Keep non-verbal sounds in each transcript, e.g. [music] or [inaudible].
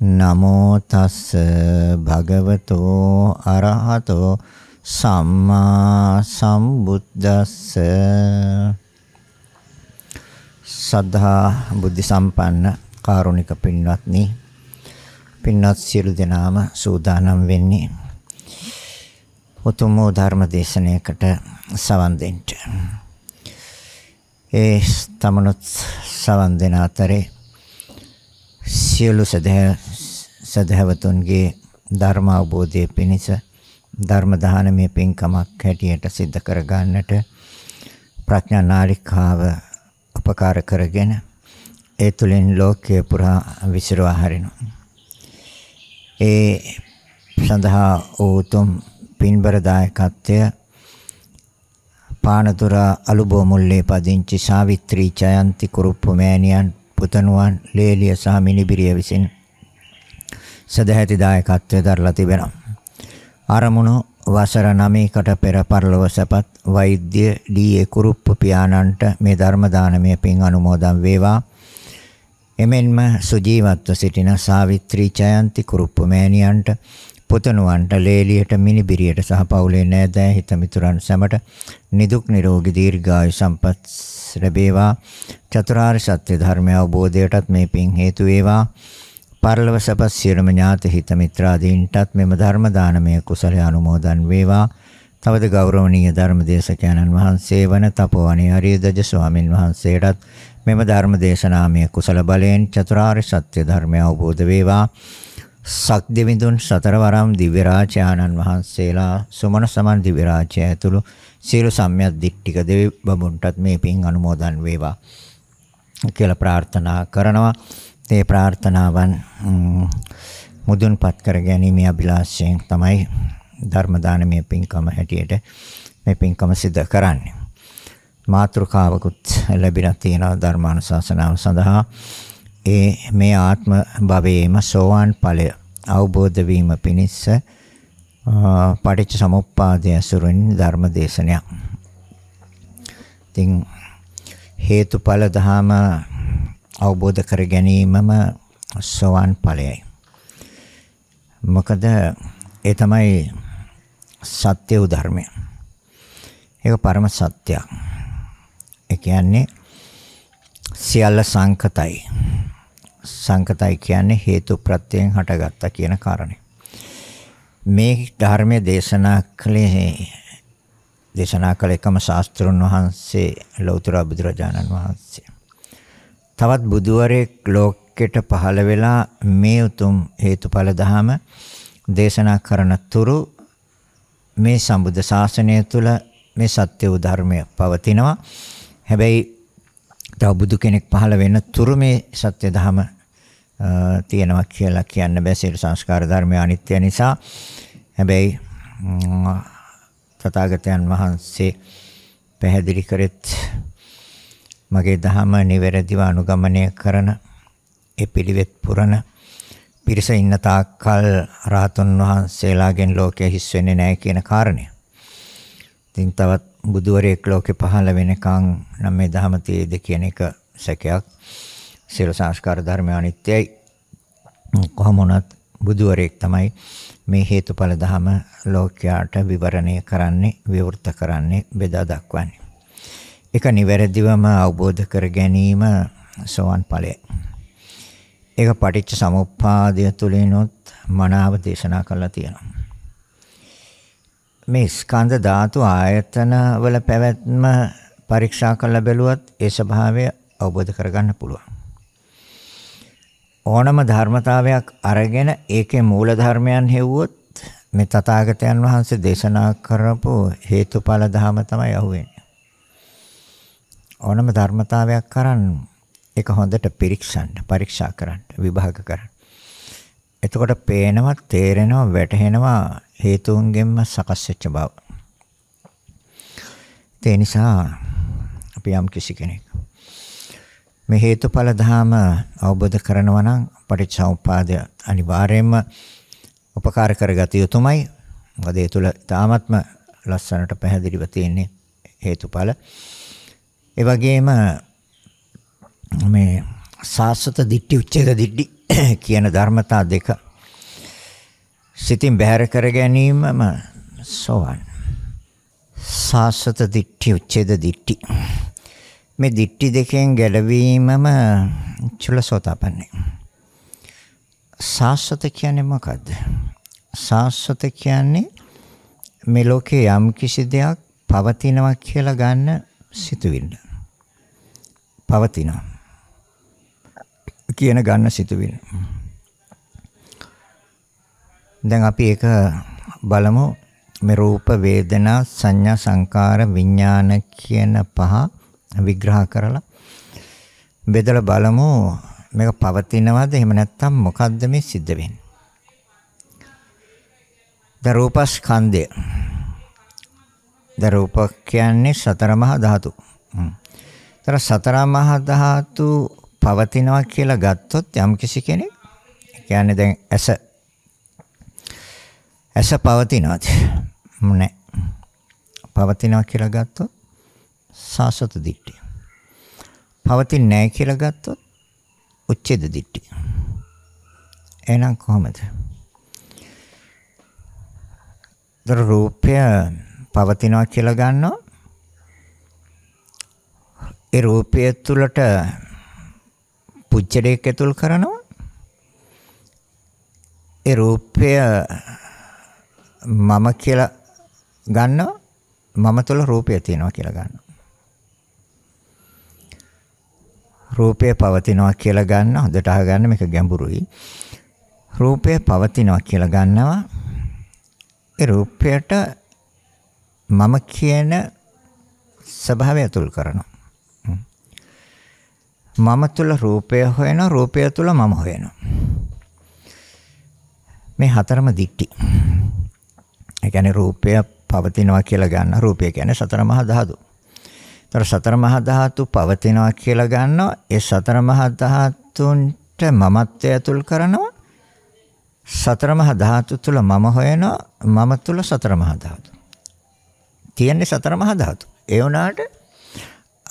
නමෝ තස්ස භගවතෝ අරහතෝ සම්මා සම්බුද්දස්ස සද්ධා බුද්ධ සම්පන්න කාරුණික පින්වත්නි පින්වත් සියලු දෙනාම සූදානම් වෙන්නේ උතුම් ධර්ම දේශනාවකට සවන් දෙන්න. ඒ තමනුත් සවන් දෙන අතරේ සියලු සදහැ සදහවතුන්ගේ ධර්ම අවබෝධය පිණිස ධර්ම දානමය පින්කමක් හැටියට සිද්ධ කර ගන්නට ප්‍රඥා නාලිකාව උපකාර කරගෙන ඒ තුලින් ලෝකය පුරා විසිරවා හරිනවා. ඒ සඳහා උතුම් පින්බර දායකත්වය පානතුර අලුබෝ මුල්ලේ පදිංචි සාවිත්‍රී ජයන්ති කුරුප්පු මෑණියන් පුතණුවන් ලේලිය සහ මිනිබිරිය විසිනි. සදැහැති දායකත්වය දරලා තිබෙනවා. අරමුණු වසර 9කට පෙර පරලොව සැපත් වෛද්‍ය ඩී.ඒ. කුරුප්ප පියාණන්ට මේ ධර්ම දානමය පින් අනුමෝදන් වේවා. එමෙන්ම සුජීවත්ව සිටින සාවිත්‍රී ජයන්ති කුරුප්ප මෑණියන්ට පුතණුවන්ට ලේලියට මිනිබිරියට සහ පවුලේ නෑදෑ හිතමිතුරන් සැමට නිදුක් නිරෝගී දීර්ඝායු සම්පත් ලැබේවා චතුරාර්ය සත්‍ය ධර්මය අවබෝධයටත් මේ පින් හේතු වේවා පරලව සපස් සියලුම ඥාති හිත මිත්‍රාදීන්ටත් මෙම ධර්ම දානමය කුසලයේ අනුමෝදන් වේවා. තවද ගෞරවනීය ධර්ම දේශකයන්න් වහන්සේ වන තපෝවනේ හරිදජ ස්වාමින් වහන්සේටත් මෙම ධර්ම දේශනාමය කුසල බලයෙන් චතුරාර්ය සත්‍ය ධර්මය අවබෝධ වේවා. සක් දෙවිඳුන් සතරවරම් දිව්‍ය රාජානන් වහන්සේලා සුමන සමන් දිව්‍ය රාජ්‍ය ඇතුළු සියලු සම්‍යක් දික්ටික දෙවි බඹුන්ටත් මේ පින් අනුමෝදන් වේවා කියලා ප්‍රාර්ථනා කරනවා. තේ ප්‍රාර්ථනාවන් මුදුන්පත් කර ගැනීම අභිලාෂයෙන් තමයි ධර්ම දානමය පින්කම හැටියට මේ පින්කම සිදු කරන්නේ. මාත්‍රකාවකුත් ලැබිලා තියෙනවා ධර්මානුශාසනාව සඳහා. ඒ මේ ආත්ම භවයේම සෝවාන් ඵලය අවබෝධ වීම පිණිස පටිච්ච සමුප්පාදය ඇසුරින් ධර්ම දේශනයක්. ඉතින් හේතුඵල ධහම අවබෝධ කර ගැනීමම සෝවාන් ඵලයයි. මොකද ඒ තමයි සත්‍ය වූ ධර්මය. ඒක පරම සත්‍යයක්. ඒ කියන්නේ සියල්ල සංකතයි. සංකතයි කියන්නේ හේතු ප්‍රත්‍යයෙන් හටගත්තා කියන කාරණය. මේ ධර්මයේ දේශනා කළේ දේශනා කළ එකම ශාස්ත්‍රුන් වහන්සේ ලෞතර බුදුරජාණන් වහන්සේ. තවත් බුදුවරයෙක් ලෝකෙට පහළ වෙලා මේ උතුම් හේතුඵල ධහම දේශනා කරන තුරු මේ සම්බුද්ධ ශාසනය තුළ මේ සත්‍ය වූ ධර්මය පවතිනවා. හැබැයි තව බුදු කෙනෙක් පහළ වෙන තුරු මේ සත්‍ය ධහම තියෙනවා කියලා කියන්න බෑ සියලු සංස්කාර ධර්ම අනිත්‍ය නිසා. හැබැයි තථාගතයන් වහන්සේ පැහැදිලි කරෙත් මගේ දහම නිවැරදිව අනුගමනය කරන ඒ පිළිවෙත් පුරන පිරිස ඉන්න තාක්කල් රහතන් වහන්සේලාගෙන් ලෝකය හිස් වෙන්නේ නැහැ කියන කාරණය. ඉතින් තවත් බුදුවරයෙක් ලෝකෙ පහළ වෙනකන් නම් මේ දහම තියේද කියන එක සැකයක්. සියලු සංස්කාර ධර්ම අනිත්‍යයි. කොහොම වුණත් බුදුවරයෙක් තමයි මේ හේතුඵල ධම ලෝකයාට විවරණය කරන්නේ, විවෘත කරන්නේ, බෙදා දක්වන්නේ. ඒක නිවැරදිවම අවබෝධ කර ගැනීම සෝවන් ඵලය. ඒක පටිච්ච සමුප්පාදය තුලිනුත් මනාව දේශනා කරලා තියෙනවා. මේ ස්කන්ධ ධාතු ආයතන වල පැවැත්ම පරීක්ෂා කරලා බැලුවත් ඒ ස්වභාවය අවබෝධ කරගන්න පුළුවන්. ඕනම ධර්මතාවයක් අරගෙන ඒකේ මූල ධර්මයන් හෙව්වොත් මේ තථාගතයන් වහන්සේ දේශනා කරපු හේතුඵල ධම තමයි අහුවෙන්නේ. ඕනම ධර්මතාවයක් කරන් ඒක හොඳට පිරික්සන්න පරීක්ෂා කරන්න විභාග කරන්න. එතකොට පේනවා තේරෙනවා වැටහෙනවා හේතුන්ගෙන්ම සකස් වෙච්ච බව. ඒ නිසා අපි යම් කිසි කෙනෙක් මේ හේතුඵල ධහම අවබෝධ කරනවා නම් පටිච්චසමුපාදය අනිවාර්යයෙන්ම උපකාර කරගත යුතුමයි. මොකද ඒ තුල තාමත්ම ලස්සනට පැහැදිලිව තියෙන්නේ හේතුඵල. ඒ වගේම මේ සාස්වත දිට්ටි උච්ඡේද දිට්ටි [coughs] කියන ධර්මතා දෙක සිතින් බැහැර කර ගැනීමම සෝවන්. සාස්වත දිට්ටි උච්ඡේද දිට්ටි මේ දිට්ටි දෙකෙන් ගැලවීමම චුලසෝතපන්නේ. සාස්වත කියන්නේ මොකද්ද? සාස්වත කියන්නේ මේ ලෝකේ යම් කිසි දෙයක් පවතිනවා කියලා ගන්න සිතුවිල්ල පවතිනවා කියන ගන්න සිතුවිල්ල දැන් අපි ඒක බලමු මේ රූප වේදනා සංඥා සංකාර විඥාන කියන පහ විග්‍රහ කරලා බෙදලා බලමු මේක පවතිනවද එහෙම නැත්නම් මොකද්ද මේ සිද්ධ වෙන්නේ ද රූපස්කන්ධය ද රූප කියන්නේ සතර මහා ධාතු. හ්ම්. ඒතර සතර මහා ධාතු පවතිනවා කියලා ගත්තොත් යම් කිසි කෙනෙක් කියන්නේ දැන් ඇස ඇස පවතිනවාද? නැහැ. පවතිනවා කියලා ගත්තොත් සාසත දිට්ඨිය. පවතින්නේ නැහැ කියලා ගත්තොත් උච්ඡේද දිට්ඨිය. එහෙනම් කොහොමද? දර රූපය පවතිනවා කියලා ගන්නවා. ඒ රූපය තුළට පුච්චඩයක් ඇතුල් කරනවා. ඒ රූපය මම කියලා ගන්නවා. මම තුළ රූපය තියෙනවා කියලා ගන්නවා. රූපය පවතිනවා කියලා ගන්න හොඳට අහගන්න මේක ගැඹුරුයි. රූපය පවතිනවා කියලා ගන්නවා. ඒ රූපයට මම කියන ස්වභාවය තුල් කරනවා. මම තුල රූපය හොයනවා රූපය තුල මම හොයනවා. මේ හතරම දික්ටි. ඒ කියන්නේ රූපය පවතිනවා කියලා ගන්න රූපය කියන්නේ සතර මහා ධාතු. ඒතර සතර මහා ධාතු පවතිනවා කියලා ගන්නවා ඒ සතර මහා ධාතුන්ට මමත්වය තුල් කරනවා. සතර මහා ධාතු තුල මම හොයනවා මම තුල සතර මහා ධාතු. තියෙන්නේ සතර මහා ධාතු. ඒ වුණාට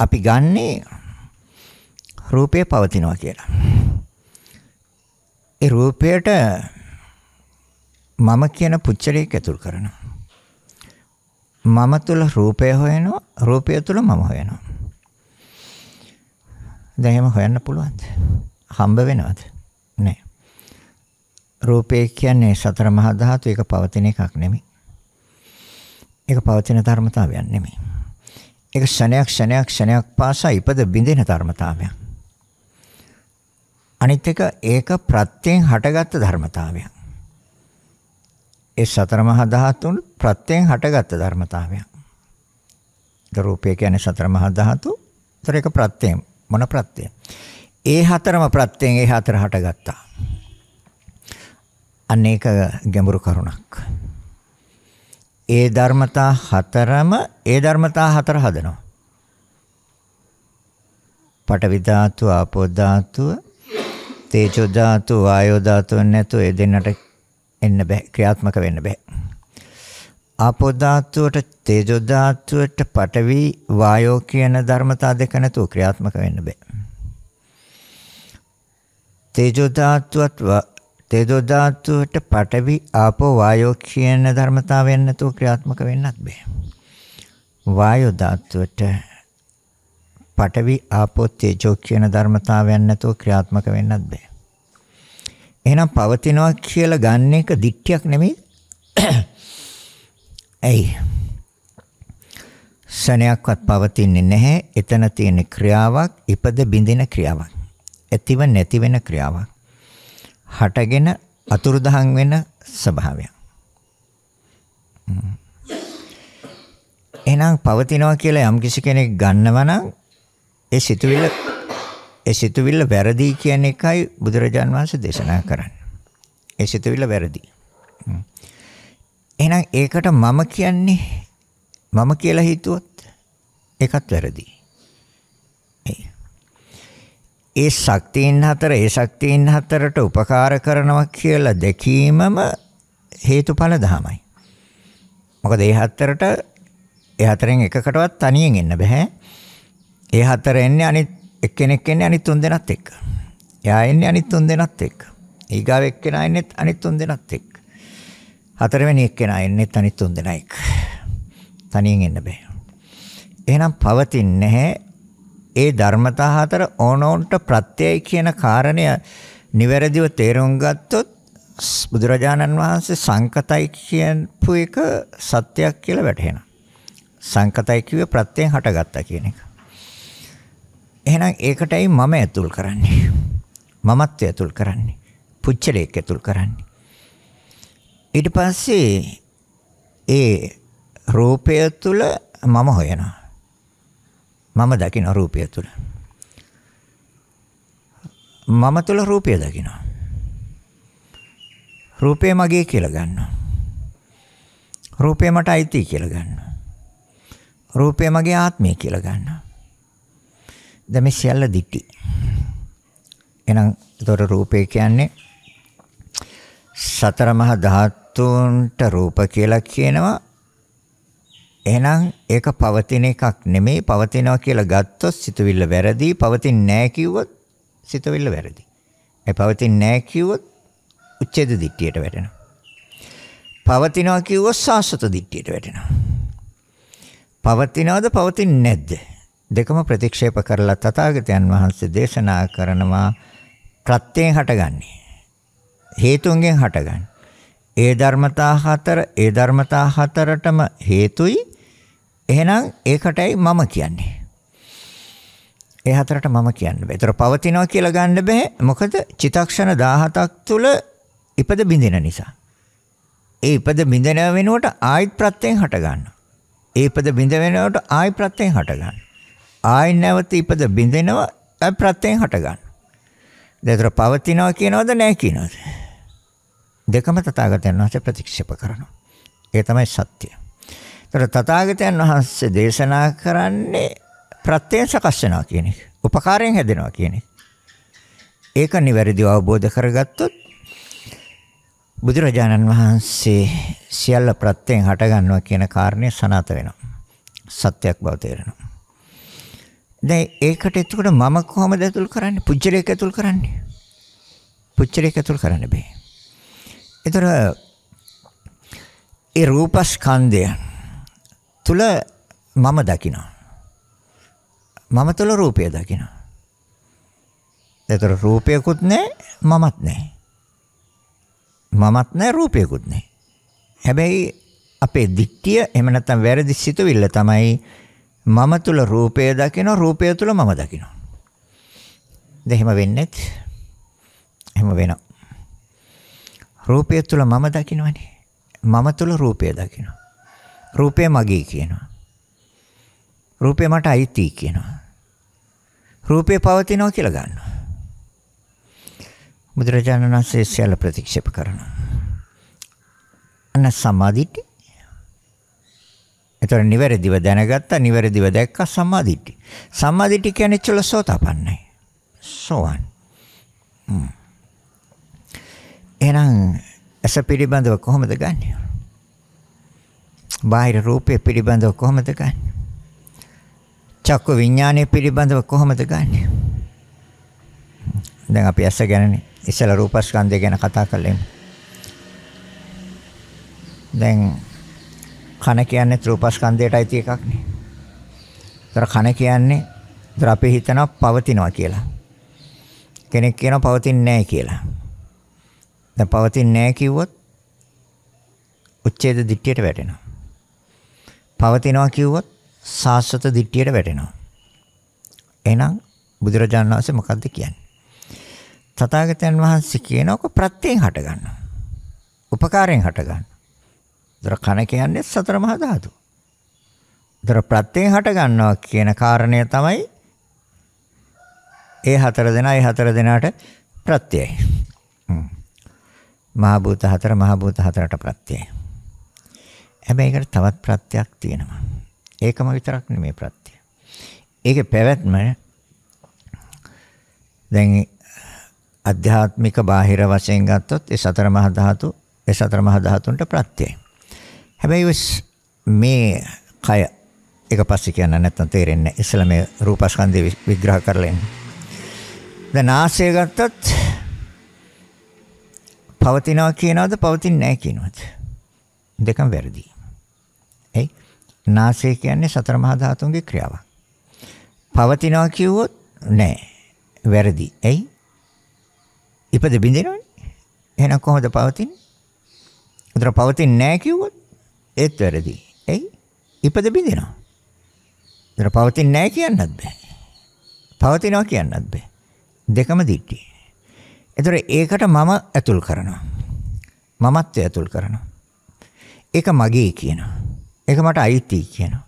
අපි ගන්නේ රූපය පවතිනවා කියලා. ඒ රූපයට මම කියන පුච්චලයක් ඇතුල් කරනවා. මම තුල රූපය හොයනවා, රූපය තුල මම හොයනවා. දැන් එහෙම හොයන්න පුළුවන්ද? හම්බ වෙනවද? නෑ. රූපය කියන්නේ සතර මහා ධාතු එක පවතින එකක් නෙමෙයි. ඒක පවතින ධර්මතාවයක් නෙමෙයි. ඒක ක්ෂණයක් ක්ෂණයක් ක්ෂණයක් පාසා ඉපද බිඳින ධර්මතාවයක්. අනිත් එක ඒක ප්‍රත්‍යයෙන් හටගත්තු ධර්මතාවයක්. ඒ සතර මහා ධාතුන් ප්‍රත්‍යයෙන් හටගත්තු ධර්මතාවයක්. ද රූපය කියන්නේ සතර මහා ධාතු. ඒතර ඒක ප්‍රත්‍යයෙන් මොන ප්‍රත්‍යය? ඒ හතරම ප්‍රත්‍යයෙන් ඒ හතර හටගත්තා. අනේක ගැඹුරු කරුණක්. ඒ ධර්මතා හතරම ඒ ධර්මතා හතර හදනවා. පඨවි ධාතු, ආපෝ ධාතුව, තේජෝ ධාතු, වායෝ ධාතුව නැතුව ඒ දෙන්නට එන්න බෑ ක්‍රියාත්මක වෙන්න බෑ. ආපෝ ධාතුවට තේජෝ ධාතුවට පඨවි වායෝ කියන ධර්මතා දෙක නැතුව ක්‍රියාත්මක වෙන්න බෑ. තේජෝ ධාතුවත් තේජෝ ධාතුවට පඨවි ආපෝ වායෝ කියන ධර්මතාවයන් නැතුව ක්‍රියාත්මක වෙන්නත් බෑ. වායෝ ධාතුවට පඨවි ආපෝ තේජෝ කියන ධර්මතාවයන් නැතුව ක්‍රියාත්මක වෙන්නත් බෑ. එහෙනම් පවතිනවා කියලා ගන්න එක දික්තියක් නෙමෙයි. [coughs] ඇයි? සණයක්වත් පවතින්නේ නැහැ. එතන තියෙන ක්‍රියාවක්, ඉපද බිඳින ක්‍රියාවක්. ඇතිව නැති වෙන ක්‍රියාවක්. හටගෙන අතුරුදහන් වෙන ස්වභාවයක්. එහෙනම් පවතිනවා කියලා යම් කිසි කෙනෙක් ගන්නවා නම් ඒ සිතුවිල්ල ඒ සිතුවිල්ල වැරදි කියන එකයි බුදුරජාන් වහන්සේ දේශනා කරන්නේ. ඒ සිතුවිල්ල වැරදි. එහෙනම් ඒකට මම කියන්නේ මම කියලා හිතුවොත් ඒකත් වැරදියි. ඒ ශක්තියින් හතර ඒ ශක්තියින් හතරට උපකාර කරනවා කියලා දැකීමම හේතුඵල ධමයි. මොකද ඒ හතරට ඒ හතරෙන් එකකටවත් තනියෙන් එන්න බෑ. ඒ හතර එන්නේ අනිත් එක්කෙනෙක් එන්නේ අනිත් තුන් දෙනාත් එක්ක. එයා එන්නේ අනිත් තුන් දෙනාත් එක්ක. ඊගාව එක්කෙනා එන්නේ අනිත් තුන් දෙනාත් එක්ක. හතරවෙනි එක්කෙනා එන්නේ අනිත් තුන් දෙනා එක්ක. තනියෙන් එන්න බෑ. එහෙනම් පවතින්නේ නැහැ ඒ ධර්මතා හතර ඕනෝන්ට ප්‍රත්‍යයයි කියන කාරණය නිවැරදිව තේරුම් ගත්තොත් බුදුරජාණන් වහන්සේ සංකතයි කියපු එක සත්‍යයක් කියලා වැටහෙනවා. සංකතයි කිව්වේ ප්‍රත්‍යයෙන් හටගත්තා කියන එක. එහෙනම් ඒකටයි මම ඇතුල් කරන්නේ. මමත්වය ඇතුල් කරන්නේ. පුච්චලයක් ඇතුල් කරන්නේ. ඊට පස්සේ ඒ රූපය තුල මම හොයනවා. මම දකින රූපය තුල. මම තුල රූපය දකිනවා. රූපය මගේ කියලා ගන්නවා. රූපය මට අයිති කියලා ගන්නවා. රූපය මගේ ආත්මය කියලා ගන්නවා. දැන් මේ සියල්ල දිටි. එහෙනම් ඒතොර රූපය කියන්නේ සතර මහා ධාතුන්ට රූප කියලා කියනවා එහෙනම් ඒක පවතින එකක් නෙමෙයි පවතිනවා කියලා ගත්තොත් සිතවිල්ල වැරදි පවතින්නේ නැහැ කිව්වොත් සිතවිල්ල වැරදි. ඒ පවතින්නේ නැහැ කිව්වොත් උච්ඡේද දිට්ඨියට වැටෙනවා. පවතිනවා කිව්වොත් සාසත දිට්ඨියට වැටෙනවා. පවතිනවද පවතින්නේ නැද්ද? දෙකම ප්‍රතික්ෂේප කරලා තථාගතයන් වහන්සේ දේශනා කරනවා ප්‍රත්‍යයෙන් හටගන්නේ. හේතුන්ගෙන් හටගන්නේ. ඒ ධර්මතා හතර ඒ ධර්මතා හතරටම හේතුයි. එහෙනම් ඒකටයි මම කියන්නේ. ඒ හතරට මම කියන්න බෑ. ඒතර පවතිනවා කියලා ගන්න බෑ. මොකද චිතක්ෂණ 17ක් තුල ඉපද බිඳින නිසා. ඒ ඉපද බිඳින වෙනුවට ආයිත් ප්‍රත්‍යයෙන් හට ගන්නවා. ඒ ඉපද බිඳ වෙනකොට ආයි ප්‍රත්‍යයෙන් හට ගන්නවා. ආයි නැවත ඉපද බිඳිනවා ප්‍රත්‍යයෙන් හට ගන්නවා. පවතිනවා කියනවද නැහැ කියනවද? දෙකම තථාගතයන් වහන්සේ ප්‍රතික්ෂේප කරනවා. ඒ තමයි සත්‍යය. ඒතර තථාගතයන් වහන්සේ දේශනා කරන්නේ ප්‍රත්‍යය සකස් වෙනවා කියන එක. උපකාරයෙන් හැදෙනවා කියන එක. ඒක නිවැරදිව අවබෝධ කරගත්තොත් බුදුරජාණන් වහන්සේ සියල්ල ප්‍රත්‍යයෙන් හට ගන්නවා කියන කාරණය සනාත වෙනවා. සත්‍යයක් බව තේරෙනවා. දැන් ඒකට එතකොට මම කොහොමද ඇතුල් කරන්නේ? පුජ්‍යලයක ඇතුල් කරන්නේ. පුජ්‍යලයක ඇතුල් කරන්න බෑ. ඒතර ඒ රූපස්කන්ධය තුල මම දකිනවා. මම තුල රූපය දකිනවා. ඒතර රූපයකුත් නැහැ මමත් නැහැ. මමත් නැහැ රූපයකුත් නැහැ. හැබැයි අපේ දික්තිය එහෙම නැත්නම් වැරදි සිතුවිල්ල තමයි මම තුල රූපය දකිනවා රූපය තුල මම දකිනවා. දෙහිම වෙන්නේ එහෙම වෙනවා. රූපය තුල මම දකිනවනේ. මම තුල රූපය දකිනවා. රූපය මගේ කියනවා. රූපය මට අයිති කියනවා. රූපය පවතිනවා කියලා ගන්නවා. බුදුරජාණන් වහන්සේ සියල්ල ප්‍රතික්ෂේප කරනවා. අන්න සමාධිටි. ඒතර නිවැරදිව දැනගත්තා, නිවැරදිව දැක්කා සමාධිටි. සමාධිටි කියන්නේ චලසෝතපන්නයි. සෝවන්. හ්ම්. එහෙනම් ඇස පිළිබඳව කොහොමද ගන්නෙ? බාහිර රූපය පිළිබඳව කොහොමද ගන්නෙ? චක්ක විඥානය පිළිබඳව කොහොමද ගන්නෙ? දැන් අපි ඇස ගැනනේ ඉස්සලා රූපස්කන්ධය ගැන කතා කරලා ඉමු. දැන් කන කියන්නේ රූපස්කන්ධයට අයිති එකක් නේ. ඒතර කන කියන්නේ ඒතර අපි හිතනවා පවතිනවා කියලා. කෙනෙක් කියනවා පවතින්නේ නැහැ කියලා. දැන් පවතින්නේ නැහැ කිව්වොත් උච්ඡේද දිට්ඨියට වැටෙනවා. පවතිනවා කිව්වොත් සාස්වත දිට්ඨියට වැටෙනවා. එහෙනම් බුදුරජාණන් වහන්සේ මොකද්ද කියන්නේ? තථාගතයන් වහන්සේ කියනකො ප්‍රත්‍යයෙන් හට ගන්නවා. උපකාරයෙන් හට ගන්නවා. දර කන කියන්නේ සතර මහා ධාතු. දර ප්‍රත්‍යයෙන් හට ගන්නවා කියන කාරණය තමයි ඒ හතර දෙනා ඒ හතර දෙනාට ප්‍රත්‍යයයි. හ්ම්. මහා භූත හතර මහා භූත හතරට ප්‍රත්‍යයයි. හැබැයි ඒකට තවත් ප්‍රත්‍යක් තියෙනවා. ඒකම විතරක් නෙමෙයි ප්‍රත්‍යය. ඒකේ පැවැත්ම දැන් අධ්‍යාත්මික බාහිර වශයෙන් ගත්තොත් ඒ සතර මහා ධාතු ඒ සතර මහා ධාතුන්ට ප්‍රත්‍යයයි. හැබැයි මේ කය එක පස්සේ කියන්න නැත්නම් තේරෙන්නේ නැහැ. ඉස්සලා මේ රූපස්කන්ධය විග්‍රහ කරලා එන්න. දැන් ආශ්‍රය ගත්තත් පවතිනවා කියනවද පවතින්නේ නැහැ කියනවද? දෙකම වැරදි. එයි. නාසය කියන්නේ සතර මහා ධාතුන්ගේ ක්‍රියාවක්. පවතිනවා කිව්වොත් නෑ. වැරදි. එයි. ඉපද බින්දිනවනේ. එහෙනම් කොහොමද පවතින්නේ? උතර පවතින්නේ නැහැ කිව්වොත් ඒත් වැරදි. එයි. ඉපද බින්දිනවා. උතර පවතින්නේ නැහැ කියන්නත් බෑ. පවතිනවා කියන්නත් බෑ. දෙකම දිට්ටි. එතකොට ඒකට මම ඇතුල් කරනවා. මමත්වය ඇතුල් කරනවා. ඒක මගේ කියනවා. ඒක මට අයිති කියනවා.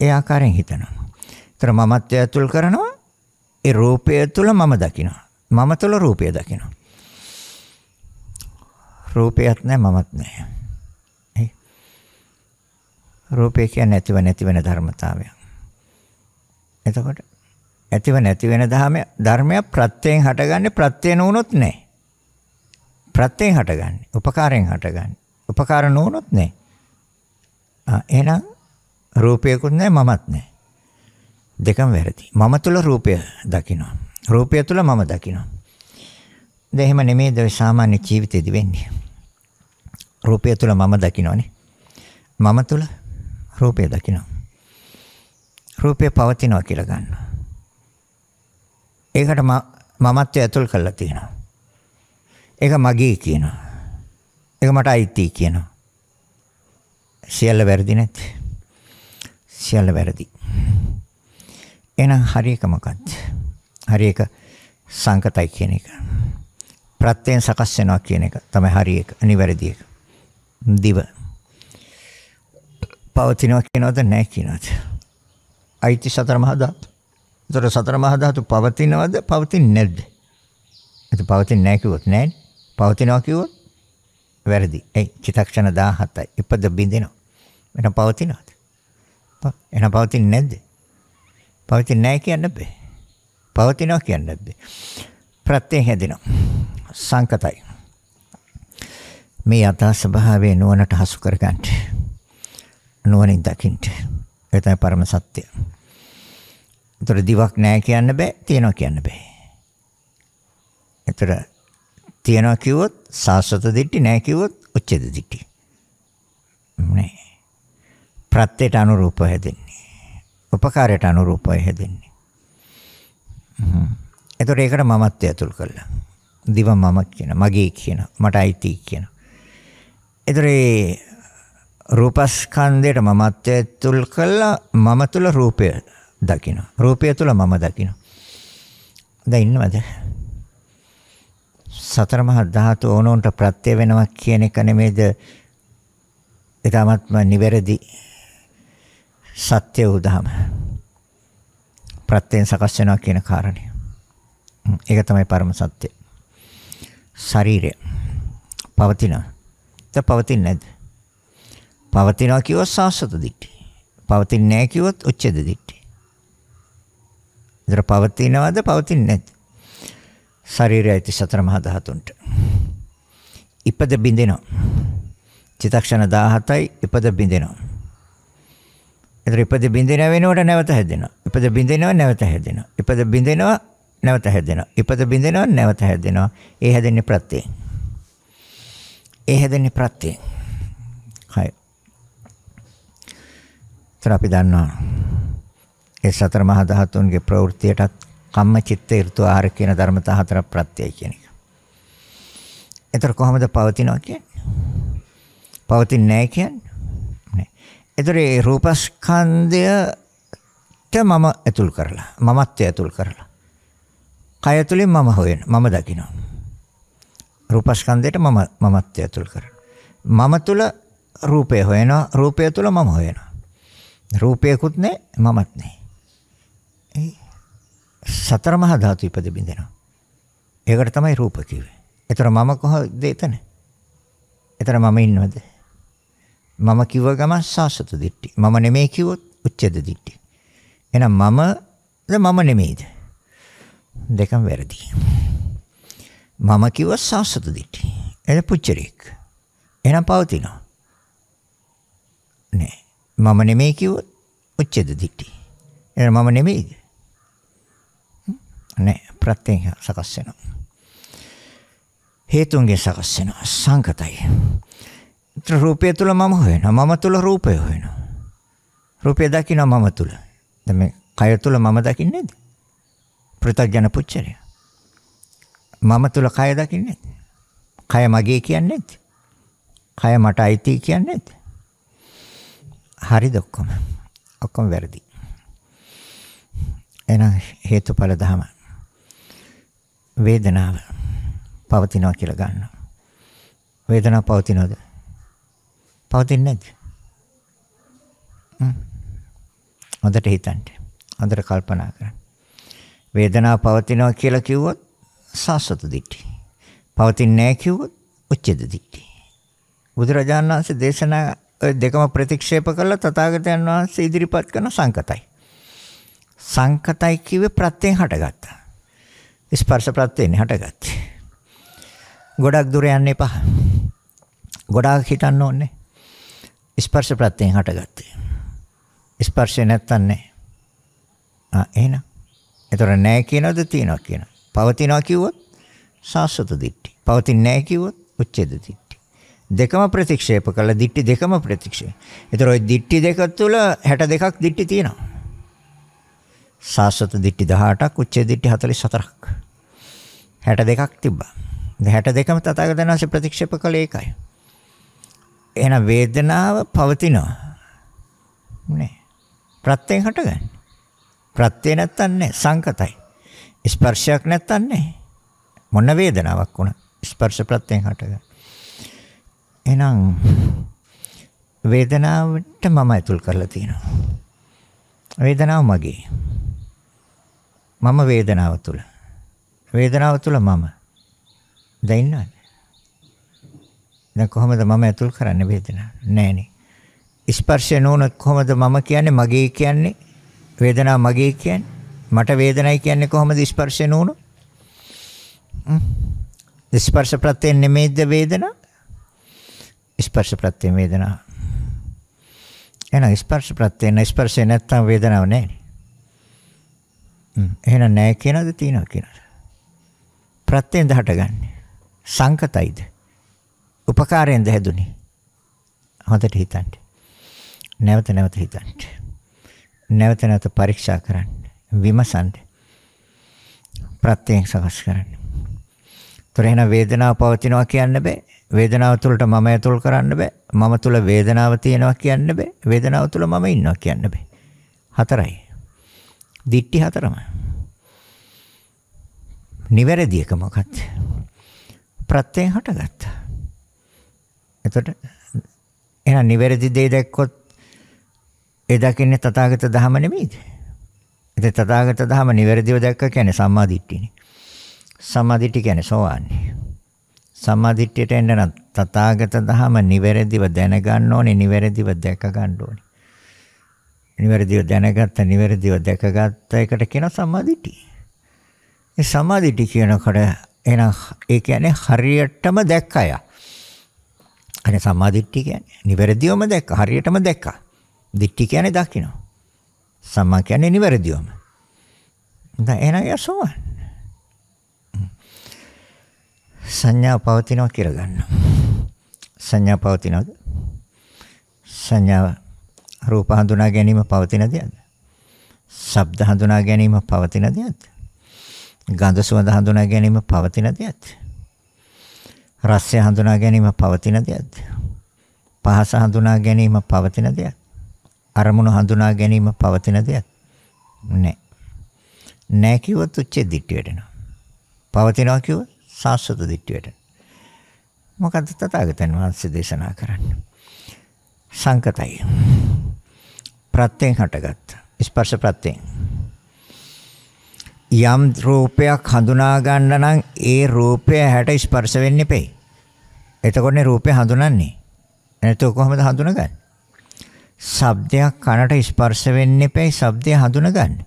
ඒ ආකාරයෙන් හිතනවා. ඒතර මමත්වය ඇතුල් කරනවා. ඒ රූපය තුල මම දකිනවා. මම තුල රූපය දකිනවා. රූපයත් නැහැ මමත් නැහැ. රූපය කියන්නේ නැතිව නැති වෙන ධර්මතාවයක්. එතකොට ඇතිව නැති වෙන ධර්ම ධර්මයක් ප්‍රත්‍යයෙන් හටගන්නේ ප්‍රත්‍ය නොවුනොත් නැහැ. ප්‍රත්‍යයෙන් හටගන්නේ. උපකාරයෙන් හටගන්නේ. උපකාර නොවුනොත් නැහැ. එහෙනම් රූපයකුත් නැහැ මමත් නැහැ. දෙකම වැරදි. මම තුල රූපය දකිනවා. රූපය තුල මම දකිනවා. දැන් එහෙම නෙමෙයිද ඔය සාමාන්‍ය ජීවිතේදී වෙන්නේ. රූපය තුල මම දකිනවනේ. මම තුල රූපය දකිනවා. රූපය පවතිනවා කියලා ගන්නවා. ඒකට මමත්වය ඇතුල් කරලා තියෙනවා. ඒක මගේ කියනවා. ඒක මට අයිති කියනවා. සියල්ල වැරදි නැත්. සියල්ල වැරදි. එහෙනම් හරි එක මොකක්ද? හරි එක සංකතයි කියන එක. ප්‍රත්‍යයෙන් සකස් වෙනවා කියන එක තමයි හරි එක, අනිවැරදි එක. දිව. පවතිනවා කියනවද නැහැ කියනවද? අයිති සතර මහා ධාතු. ඒතර සතර මහා ධාතු පවතිනවද? පවතින්නේ නැද්ද? ඒත් පවතින්නේ නැහැ කිව්වොත් නෑනේ. පවතිනවා කිව්වොත් වැරදි. ඒ චිතක්ෂණ 17යි. ඉපද බින්දිනවා. එහෙනම් පවතිනවද? එහෙනම් පවතින්නේ නැද්ද? පවතින්නේ නැහැ කියන්න බෑ. පවතිනවා කියන්න බෑ. ප්‍රත්‍යයෙන් හැදෙනවා. සංකතයි. මේ යථා ස්වභාවය නුවණට හසු කරගන්න. නුවණින් දකින්න. ඒ තමයි පරම සත්‍යය. ඒතර දිවක් නැහැ කියන්න බෑ, තියෙනවා කියන්න බෑ. ඒතර තියෙනවා කිව්වොත් සාස්වත දිට්ටි නැහැ කිව්වොත් උච්ඡේද දිට්ටි. නේ. ප්‍රත්‍යයට අනුරූපව හැදෙන්නේ. උපකාරයට අනුරූපව හැදෙන්නේ. හ්ම්. ඒතර ඒකට මමත්වය අතුල් කළා. දිව මම කියන, මගේ කියන, මට අයිති කියන. ඒතර රූපස්කන්ධයට මමත්වය තුල් කළා මම තුල රූපය දකිනවා. රූපය තුල මම දකිනවා. දැන් ඉන්නවද? සතර මහා ධාතු ඕනෝන්ට ප්‍රත්‍ය වෙනවා කියන එක නෙමෙයිද? ඊටාත්ම නිවැරදි සත්‍ය උදාම. ප්‍රත්‍යෙන් සකස් වෙනවා කියන කාරණය. ඒක තමයි පරම සත්‍ය. ශරීරය පවතිනවා. ද පවතින්නේ නැද්ද? පවතිනවා කිව්වොත් සාස්වත දිට්ඨි. පවතින්නේ නැහැ කිව්වොත් උච්ඡේද දිට්ඨි. ඒතර පවතිනවද පවතින්නේ නැද්ද? ශරීරය ඇති සතර මහා ධාතුන්ට. ඉපද බිඳිනවා. චිතක්ෂණ 17යි ඉපද බිඳිනවා. ඒතර ඉපද බිඳින වෙනකොට නැවත හැදෙනවා. ඉපද බිඳිනවා නැවත හැදෙනවා. ඉපද බිඳිනවා නැවත හැදෙනවා. ඉපද බිඳිනවා නැවත හැදෙනවා. ඒ හැදෙන්නේ ප්‍රත්‍යයෙන්. ඒ හැදෙන්නේ ප්‍රත්‍යයෙන්. හරි. ඒතර අපි දන්නවා ඒ සතර මහා ධාතුන්ගේ ප්‍රවෘත්තියටත් කම්ම චිත්ත ඍතු ආහාර කියන ධර්මතා හතර ප්‍රත්‍යය කියන එක. ඒතර කොහොමද පවතිනවා කියන්නේ? පවතින්නේ නැහැ කියන්නේ. නෑ. ඒතර ඒ රූපස්කන්ධයට මම ඇතුල් කරලා, මමත්වය ඇතුල් කරලා. කය තුලින් මම හොයන, මම දකිනවා. රූපස්කන්ධයට මම මමත්වය ඇතුල් කරනවා. මම තුල රූපය හොයනවා, රූපය තුල මම හොයනවා. රූපයකුත් නැහැ, මමත් නැහැ. සතර මහා ධාතු ඉපද බින්දෙනවා. ඒකට තමයි රූප කිව්වේ. ඒතර මම කොහොමද එතන? ඒතර මම ඉන්නවද? මම කිව්ව ගමන් සාසත දිට්ටි. මම නෙමෙයි කිව්වොත් උච්ඡේද දිට්ටි. එහෙනම් මමද මම නෙමෙයිද? දෙකම වැරදි. මම කිව්ව සාසත දිට්ටි. එල පුච්චරෙක්. එහෙනම් පවතිනවා. නෑ. මම නෙමෙයි කිව්වොත් උච්ඡේද දිට්ටි. එහෙනම් මම නෙමෙයිද? නැහැ. ප්‍රත්‍යයෙන් සකස් වෙනවා. හේතුන්ගෙන් සකස් වෙනවා. සංකතයි. රූපය තුල මම හොයනවා. මම තුල රූපය හොයනවා. රූපය දකින්න මම තුල. දැන් මේ කය තුල මම දකින්නේ නේද? පෘථග්ජන පුච්චරය. මම තුල කය දකින්නේ නේද? කය මගේ කියන්නේ නැද්ද? කය මට අයිති කියන්නේ නැද්ද? හරිද ඔක්කොම? ඔක්කොම වැරදි. එහෙනම් හේතුඵල ධම වේදනාව පවතිනවා කියලා ගන්නවා. වේදනාව පවතිනවද? පවතින්නේ නැද්ද? හොඳට හිතන්න. හොඳට කල්පනා කරන්න. වේදනාව පවතිනවා කියලා කිව්වොත් සාස්වත දිට්ඨි. පවතින්නේ නැහැ කිව්වොත් උච්ඡේද දිට්ඨි. බුදුරජාණන් වහන්සේ දේශනා දෙකම ප්‍රතික්ෂේප කළා තථාගතයන් වහන්සේ ඉදිරිපත් කරන සංකතයි. සංකතයි කිව්වේ ප්‍රත්‍යයෙන් හටගත්තා. ස්පර්ශ ප්‍රත්‍යයෙන් හටගත්තේ. ගොඩක් දුර යන්න එපා. ගොඩාක් හිතන්න ඕනේ. ස්පර්ශ ප්‍රත්‍යයෙන් හටගත්තේ. ස්පර්ශය නැත්තන් නැහැ. ආ එහෙනම්. ඒතර නැහැ කියනවද තියනවා කියනවා. පවතිනවා කිව්වොත් සාස්වත දිට්ටි. පවතින්නේ නැහැ කිව්වොත් උච්ඡේද දිට්ටි. දෙකම ප්‍රතික්ෂේප කළා දිට්ටි දෙකම ප්‍රතික්ෂේප. ඒතර ওই දිට්ටි දෙක තුල 62ක් දිට්ටි තියෙනවා. සාස්වත දිට්ටි 18ක් උච්ඡේද දිට්ටි 44ක්. 62ක් තිබ්බා. 62ම තථාගතයන් වහන්සේ ප්‍රතික්ෂේප කළේ ඒකයි. එහෙනම් වේදනාව පවතිනවා. නේ. ප්‍රත්‍යයෙන් හටගන්නේ. ප්‍රත්‍ය නැත්තන් නැහැ සංකතයි. ස්පර්ශයක් නැත්තන් නැහැ. මොන වේදනාවක් වුණා ස්පර්ශ ප්‍රත්‍යයෙන් හටගන්න. එහෙනම් වේදනාවට මම ඇතුල් කරලා තියෙනවා. වේදනාව මගේ. මම වේදනාව තුළ වේදනාව තුල මම දැන් ඉන්නවද? දැන් කොහොමද මම ඇතුල් කරන්නේ වේදනාව? නෑනේ. ස්පර්ශය නොනොත් කොහොමද මම කියන්නේ මගේ කියන්නේ වේදනාව මගේ කියන්නේ මට වේදනයි කියන්නේ කොහොමද ස්පර්ශය නොනොත්? ස්පර්ශ ප්‍රත්‍යයෙන් නෙමෙයිද වේදනාව? ස්පර්ශ ප්‍රත්‍යයෙන් වේදනාව. එහෙනම් ස්පර්ශ ප්‍රත්‍යයෙන් ස්පර්ශය නැත්තම් වේදනාවක් නැහැ. එහෙනම් නැහැ කියනද තියනවා කියනද? ප්‍රත්‍යෙන්ද හටගන්නේ. සංකතයිද? උපකාරයෙන්ද හැදුනේ? හොඳට හිතන්න. නැවත නැවත හිතන්න. නැවත නැවත පරීක්ෂා කරන්න. විමසන්න. ප්‍රත්‍යයෙන් සකස් කරන්න. ତොර එහෙනම් වේදනාව පවතිනවා කියන්න බෑ. වේදනාව තුළට මම ඇතුල් කරන්න බෑ. මම තුළ වේදනාව තියෙනවා කියන්න බෑ. වේදනාව තුළ මම ඉන්නවා කියන්න බෑ. හතරයි. දික්ටි හතරමයි. නිවැරදි එක මොකක්ද? ප්‍රත්‍යයෙන් හටගත්තා. එතකොට එහෙනම් නිවැරදි දේ දැක්කොත් ඒ දකින්නේ තථාගත ධහම නෙමෙයිද? ඒ තථාගත ධහම නිවැරදිව දැක්ක කියන්නේ සම්මා දිට්ඨියනේ. සම්මා දිට්ඨිය කියන්නේ සෝවාන්නේ. සම්මා දිට්ඨියට එන්න නම් තථාගත ධහම නිවැරදිව දැනගන්න ඕනේ, නිවැරදිව දැක ගන්න ඕනේ. නිවැරදිව දැනගත්ත, නිවැරදිව දැකගත්ත එකට කියන සම්මා දිට්ඨිය. මේ සමාධිටි කියනකොට එහෙනම් ඒ කියන්නේ හරියටම දැක්ක අය. අනේ සමාධිටි කියන්නේ නිවැරදිවම දැක්ක හරියටම දැක්කා. දිට්ටි කියන්නේ දකින්න. සම්මා කියන්නේ නිවැරදිවම. දැන් එහෙනම් යසෝවන්. සංඥා පවතිනවා කියලා ගන්නවා. සංඥා පවතිනවද? සංඥාව රූප හඳුනා ගැනීම පවතින දෙයක්ද? ශබ්ද හඳුනා ගැනීම පවතින දෙයක්ද? ගඳ සුවඳ හඳුනා ගැනීම පවතින දෙයක්ද? රසය හඳුනා ගැනීම පවතින දෙයක්ද? පහස හඳුනා ගැනීම පවතින දෙයක්. අරමුණු හඳුනා ගැනීම පවතින දෙයක්. නෑ. නෑ කිව්වොත් උච්චේ දිට්ඨිය වෙනවා. පවතිනවා කිව්ව සාස්වත දිට්ඨිය වෙනවා. මොකද්ද තථාගතයන් වහන්සේ දේශනා කරන්නේ? සංකතයි. ප්‍රත්‍යයෙන් හටගත්. ස්පර්ශ ප්‍රත්‍යයෙන්. යම් රූපයක් හඳුනා ගන්න නම් ඒ රූපය හැට ස්පර්ශ වෙන්න එපේ. එතකොටනේ රූපය හඳුනන්නේ. නැත්නම් කොහොමද හඳුනගන්නේ? ශබ්දයක් කනට ස්පර්ශ වෙන්න එපේ. ශබ්දය හඳුනගන්න.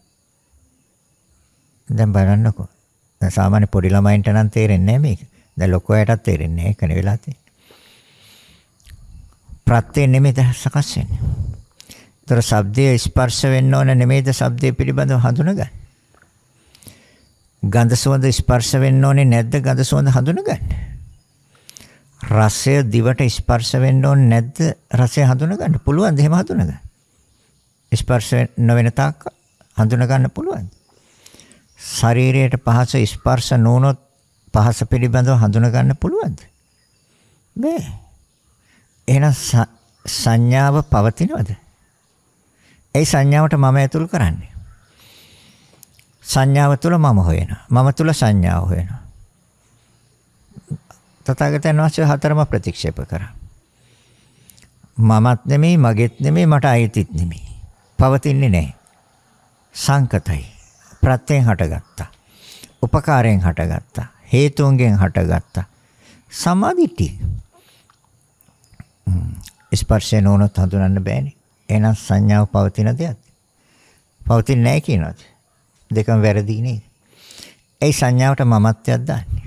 දැන් බලන්නකෝ. දැන් සාමාන්‍ය පොඩි ළමයින්ට නම් තේරෙන්නේ නැහැ මේක. දැන් ලොකු අයටත් තේරෙන්නේ නැහැ. ඒකනේ වෙලා තියෙන්නේ. ප්‍රත්‍යේ නෙමෙයි දැන් සකස් වෙන්නේ. ඒතර ශබ්දය ස්පර්ශ වෙන්න ඕන නෙමෙයිද ශබ්දය පිළිබඳව හඳුනගන්නේ. ගඳ සුවඳ ස්පර්ශ වෙන්න ඕනේ නැද්ද ගඳ සුවඳ හඳුනගන්න? රසය දිවට ස්පර්ශ වෙන්න ඕනේ නැද්ද රසය හඳුනගන්න? පුළුවන් ද එහෙම හඳුනගන්න? ස්පර්ශ නොවන තාක් හඳුනගන්න පුළුවන්. ශරීරයට පහස ස්පර්ශ නොවුනොත් පහස පිළිබඳව හඳුනගන්න පුළුවන්ද? බෑ. එහෙනම් සංඥාව පවතිනවද? ඒ සංඥාවට මම ඇතුල් කරන්නේ. සංඥාව තුළ මම හොයනවා. මම තුළ සංඥාව හොයනවා. තථාගතයන් වහන්සේ හතරම ප්‍රතික්ෂේප කරා. මමත් නෙමෙයි මගේත් නෙමෙයි මට අයිතිත් නෙමෙයි. පවතින්නේ නැහැ. සංකතයි. ප්‍රත්‍යයෙන් හටගත්තා. උපකාරයෙන් හටගත්තා. හේතුන්ගෙන් හටගත්තා. සමාධිටි. ස්පර්ශය නොනොත් හඳුනන්න බෑනේ. එහෙනම් සංඥාව පවතින දෙයක්. පවතින්නේ නැහැ කියනවාද? දෙකම වැරදි නේද? ඒ සංඥාවට මමත්වයක් දාන්නේ.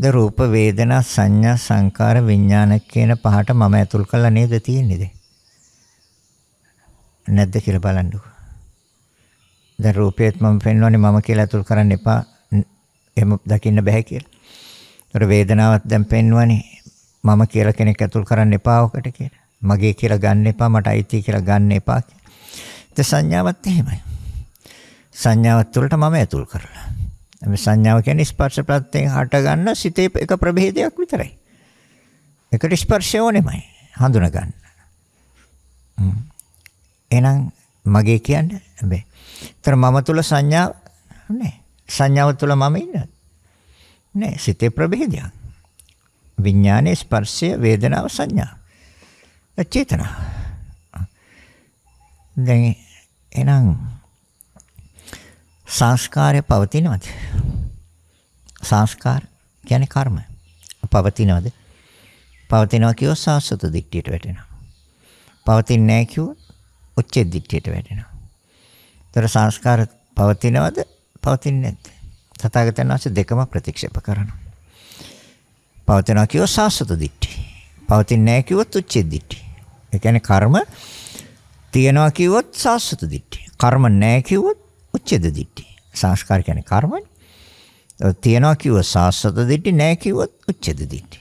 ද රූප වේදනා සංඥා සංකාර විඥාන කියන පහට මම ඇතුල් කළා නේද තියෙන්නේද? නැද්ද කියලා බලන්නකෝ. දැන් රූපේත් මම පෙන්වන්නේ මම කියලා ඇතුල් කරන්න එපා. එහෙම දකින්න බෑ කියලා. ඒතර වේදනාවත් දැන් පෙන්වන්නේ මම කියලා කෙනෙක් ඇතුල් කරන්න එපා ඔකට කියලා. මගේ කියලා ගන්න එපා මට අයිති කියලා ගන්න එපා කියලා. ඒ සංඥාවත් එහෙමයි. සංඥාවත් තුළට මම ඇතුල් කරලා. මේ සංඥාව කියන්නේ ස්පර්ශ ප්‍රත්‍යයෙන් හටගන්න සිතේ එක ප්‍රභේදයක් විතරයි. ඒකට ස්පර්ශය ඕනෙමයි හඳුනා ගන්න. එහෙනම් මගේ කියන්නේ බෑ. ඒතර මම තුල සංඥාව නෑ. සංඥාව තුල මම ඉන්න. නෑ සිතේ ප්‍රභේදයක්. විඥානයේ ස්පර්ශය වේදනාව සංඥා. චේතනාව. දැන් එහෙනම් සංස්කාරය පවතිනවද? සංස්කාර කියන්නේ කර්ම. පවතිනවද? පවතිනවා කියෝ සාස්වත දිට්ඨියට වැටෙනවා. පවතින්නේ නැහැ කියෝ උච්චේ දිට්ඨියට වැටෙනවා. ඒතර සංස්කාර පවතිනවද? පවතින්නේ නැද්ද? තථාගතයන් වහන්සේ දෙකම ප්‍රතික්ෂේප කරනවා. පවතිනවා කියෝ සාස්වත දිට්ඨිය. පවතින්නේ නැහැ කිව්වොත් උච්චේ දිට්ඨිය. ඒ කියන්නේ කර්ම තියනවා කිව්වොත් සාස්වත දිට්ඨිය. කර්ම නැහැ කිව්වොත් උච්ඡේද දිට්ඨි. සංස්කාර කියන්නේ කර්මනේ. තියනවා කිව්ව සාස්වත දිට්ඨි නැහැ කිව්වොත් උච්ඡේද දිට්ඨි.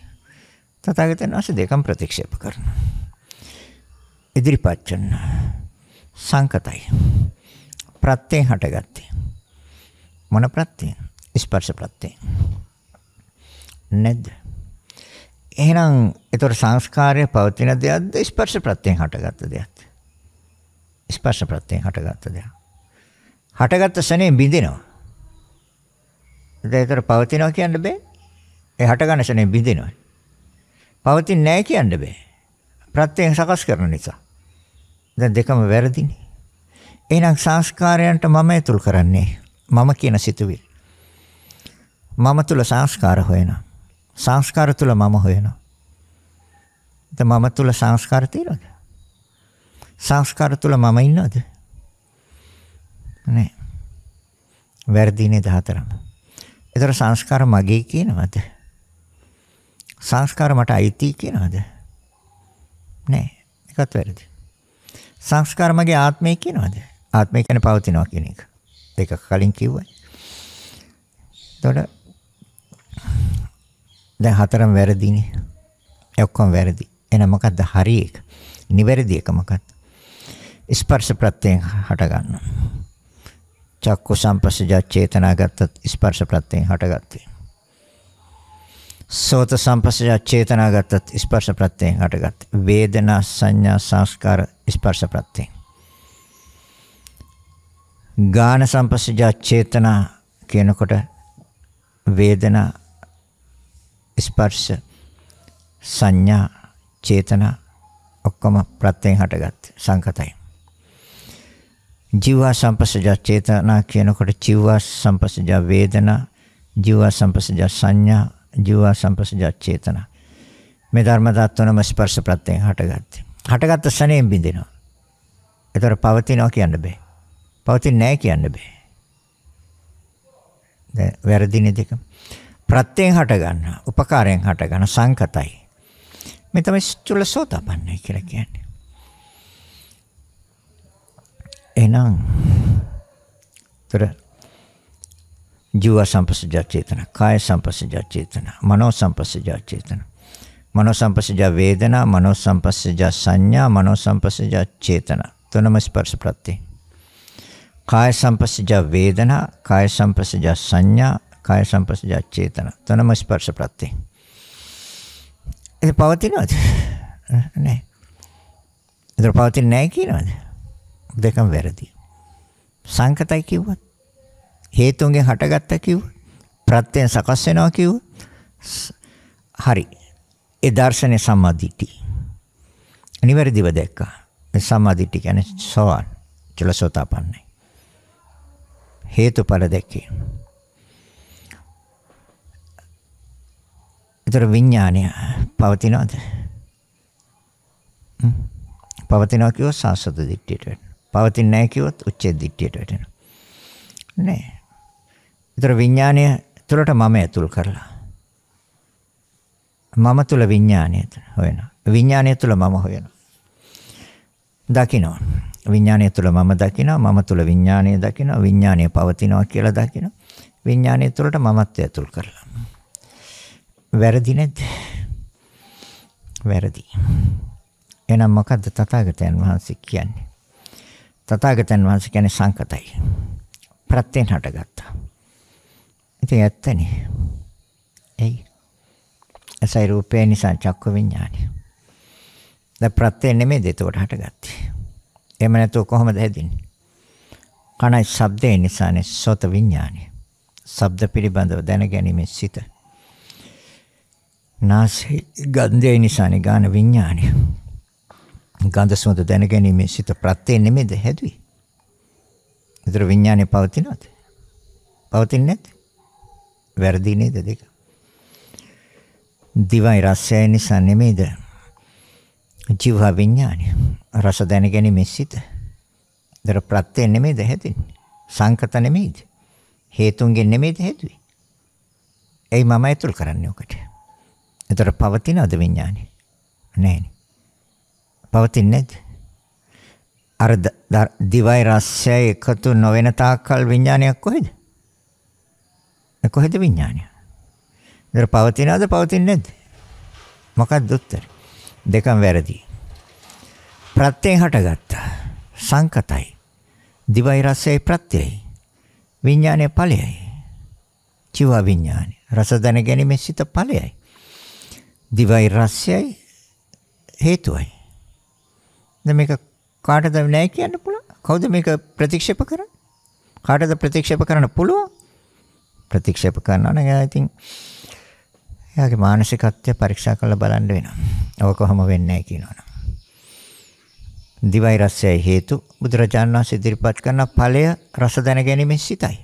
තථාගතයන් වහන්සේ දෙකම ප්‍රතික්ෂේප කරනවා. ඉදිරිපත්චන සංකතයි. ප්‍රත්‍යයෙන් හටගත්තේ. මොන ප්‍රත්‍යය? ස්පර්ශ ප්‍රත්‍යය. නැද්ද? එහෙනම් ඒතර සංස්කාරය පවතින දෙයක්ද ස්පර්ශ ප්‍රත්‍යයෙන් හටගත්ත දෙයක්ද? ස්පර්ශ ප්‍රත්‍යයෙන් හටගත්ත දෙයක්. හටගත්ත ශනේ බිඳිනවා. ඒතර පවතිනවා කියන්න බෑ. ඒ හටගන්න ශනේ බිඳිනවා. පවතින්නේ නැහැ කියන්න බෑ. ප්‍රත්‍යයෙන් සකස් කරන නිසා. දැන් දෙකම වැරදිනේ. එහෙනම් සංස්කාරයන්ට මම ඇතුල් කරන්නේ. මම කියන සිතුවිලි. මම තුල සංස්කාර හොයනවා. සංස්කාර තුල මම හොයනවා. දැන් මම තුල සංස්කාර තියෙනවද? සංස්කාර තුල මම ඉන්නවද? නෑ. වැරදිනේ 14ම. ඒතර සංස්කාර මගේ කියනවද? සංස්කාර මට අයිති කියනවද? නෑ. ඒකත් වැරදි. සංස්කාර මගේ ආත්මය කියනවද? ආත්මය කියන්නේ පවතිනවා කියන එක. ඒක කලින් කිව්වා. එතකොට දැන් හතරම වැරදිනේ. ඔක්කොම වැරදි. එහෙනම් මොකද්ද හරි එක? නිවැරදි එක මොකක්ද? ස්පර්ශ ප්‍රත්‍යයෙන් හට ගන්නවා. චක්කු සංපස්සජ චේතනා ගත්තත් ස්පර්ශ ප්‍රත්‍යයෙන් හටගත්තේ. සෝත සංපස්සජ චේතනා ගත්තත් ස්පර්ශ ප්‍රත්‍යයෙන් හටගත්තේ. වේදනා සංඥා සංස්කාර ස්පර්ශ ප්‍රත්‍යයෙන්. ගාන සංපස්සජ චේතනා කියනකොට වේදනා ස්පර්ශ සංඥා චේතනා ඔක්කොම ප්‍රත්‍යයෙන් හටගත්තේ සංකතයි. ජීවා සම්පස්සජ චේතනා කියනකොට ජීවා සම්පස්සජ වේදනා, ජීවා සම්පස්සජ සංඥා, ජීවා සම්පස්සජ චේතනා. මේ ධර්ම tattවනම ස්පර්ශ ප්‍රත්‍යයෙන් හටගත්තේ. හටගත්ත සණයෙන් බිඳිනවා. ඒතර පවතිනවා කියන්න බෑ. පවතින්නේ නැහැ කියන්න බෑ. දැන් වැරදිනේ දෙක. ප්‍රත්‍යයෙන් හට ගන්නවා. උපකාරයෙන් හට ගන්න සංකතයි. මේ තමයි චුල්ලසෝතපන්නයි කියලා කියන්නේ. එහෙනම් තර ජීව සංපස්සජා චේතන, කාය සංපස්සජා චේතන, මනෝ සංපස්සජා චේතන. මනෝ සංපස්සජා වේදනා, මනෝ සංපස්සජා සංඥා, මනෝ සංපස්සජා චේතන. තුනම ස්පර්ශ ප්‍රත්‍ය. කාය සංපස්සජා වේදනා, කාය සංපස්සජා සංඥා, කාය සංපස්සජා චේතන. තුනම ස්පර්ශ ප්‍රත්‍ය. ඒක පවතිනවද? නෑ. ඒක පවතින්නේ නැහැ කියනවද? දෙකම වැරදි. සංකතයි කිව්වත් හේතුන්ගෙන් හටගත්තා කිව්වත් ප්‍රත්‍යයෙන් සකස් වෙනවා කිව්වත් හරි. ඒ දර්ශනේ සම්මාදිටි. අනිවාර්යව දැක්කා. මේ සම්මාදිටි කියන්නේ සෝවාන් චලසෝතාපන්නයි. හේතුඵල දැකේ. ඒතර විඥානය පවතිනවද? පවතිනවා කියෝ සාසත දිට්ඨියට වෙනවා. පවතින්නේ නැහැ කිව්වොත් උච්චේ දිට්ඨියට වැටෙනවා. නෑ. ඒතර විඥාණය තුලට මම ඇතුල් කරලා. මම තුල විඥාණය හොයනවා. විඥාණය තුල මම හොයනවා. දකිනවා. විඥාණය තුල මම දකිනවා. මම තුල විඥාණය දකිනවා. විඥාණය පවතිනවා කියලා දකිනවා. විඥාණය තුලට මමත් ඇතුල් කරලා. වැරදි නැද්ද? වැරදි. එහෙනම් මොකද්ද තථාගතයන් වහන්සේ කියන්නේ? තථාගතයන් වහන්සේ කියන්නේ සංකතයි. ප්‍රත්‍යයෙන් හටගත්තා. ඉතින් ඇත්තනේ. එයි. ඇසයි රූපේ නිසා චක්ක විඥානය. දැන් ප්‍රත්‍යයෙන් නෙමෙයි දෙතකොට හටගත්තේ. එහෙම නැතුව කොහොමද හැදෙන්නේ? කණයි ශබ්දේ නිසානේ සෝත විඥානය. ශබ්ද පිළිබඳව දැනගැනීමේ සිත. නාසයේ ගන්ධය නිසානේ ගාන විඥානය. ගන්ධ සුවඳ දැනගැනීමේ සිත ප්‍රත්‍යේ නෙමෙයිද හැදුවේ? ඒතර විඥානේ පවතිනවද? පවතින්නේ නැද්ද? වැරදි නේද දෙක? දිවයි රසය නිසා නෙමෙයිද? ජීව විඥානේ රස දැනගැනීමේ සිත. ඒතර ප්‍රත්‍යේ නෙමෙයිද හැදෙන්නේ? සංකත නෙමෙයිද? හේතුන්ගෙන් නෙමෙයිද හැදුවේ? එයි මම ඇතුල් කරන්නේ ඔකට. ඒතර පවතිනවද විඥානේ? නැහැ නේ. පවතින්නේ නැද්ද? අර දිවයි රසය එකතු නොවන තාක්කල් විඥානයක් කොහෙද? කොහෙද විඥානය? දර පවතිනවද පවතින්නේ නැද්ද? මොකක්ද උත්තර? දෙකම වැරදි. ප්‍රත්‍යයෙන් හටගත්තා. සංකතයි. දිවයි රසයයි ප්‍රත්‍යයයි. විඥානයේ ඵලයයි. චිව විඥානය. රස දැන ගැනීමේ සිත ඵලයයි. දිවයි රසයයි හේතුවයි. දැන් මේක කාටද නැහැ කියන්න පුළුවන්? කවුද මේක ප්‍රතික්ෂේප කරන්නේ? කාටද ප්‍රතික්ෂේප කරන්න පුළුවන්? ප්‍රතික්ෂේප කරනවා නම් එයා ඉතින් එයාගේ මානසිකත්වය පරීක්ෂා කරලා බලන්න වෙනවා. ඔක කොහොම වෙන්නේ නැහැ කියනවනම්. දිවයි රසය හේතු බුදුරජාණන් වහන්සේ ඉදිරිපත් කරන ඵලය රස දැනගැනීමේ සිතයි.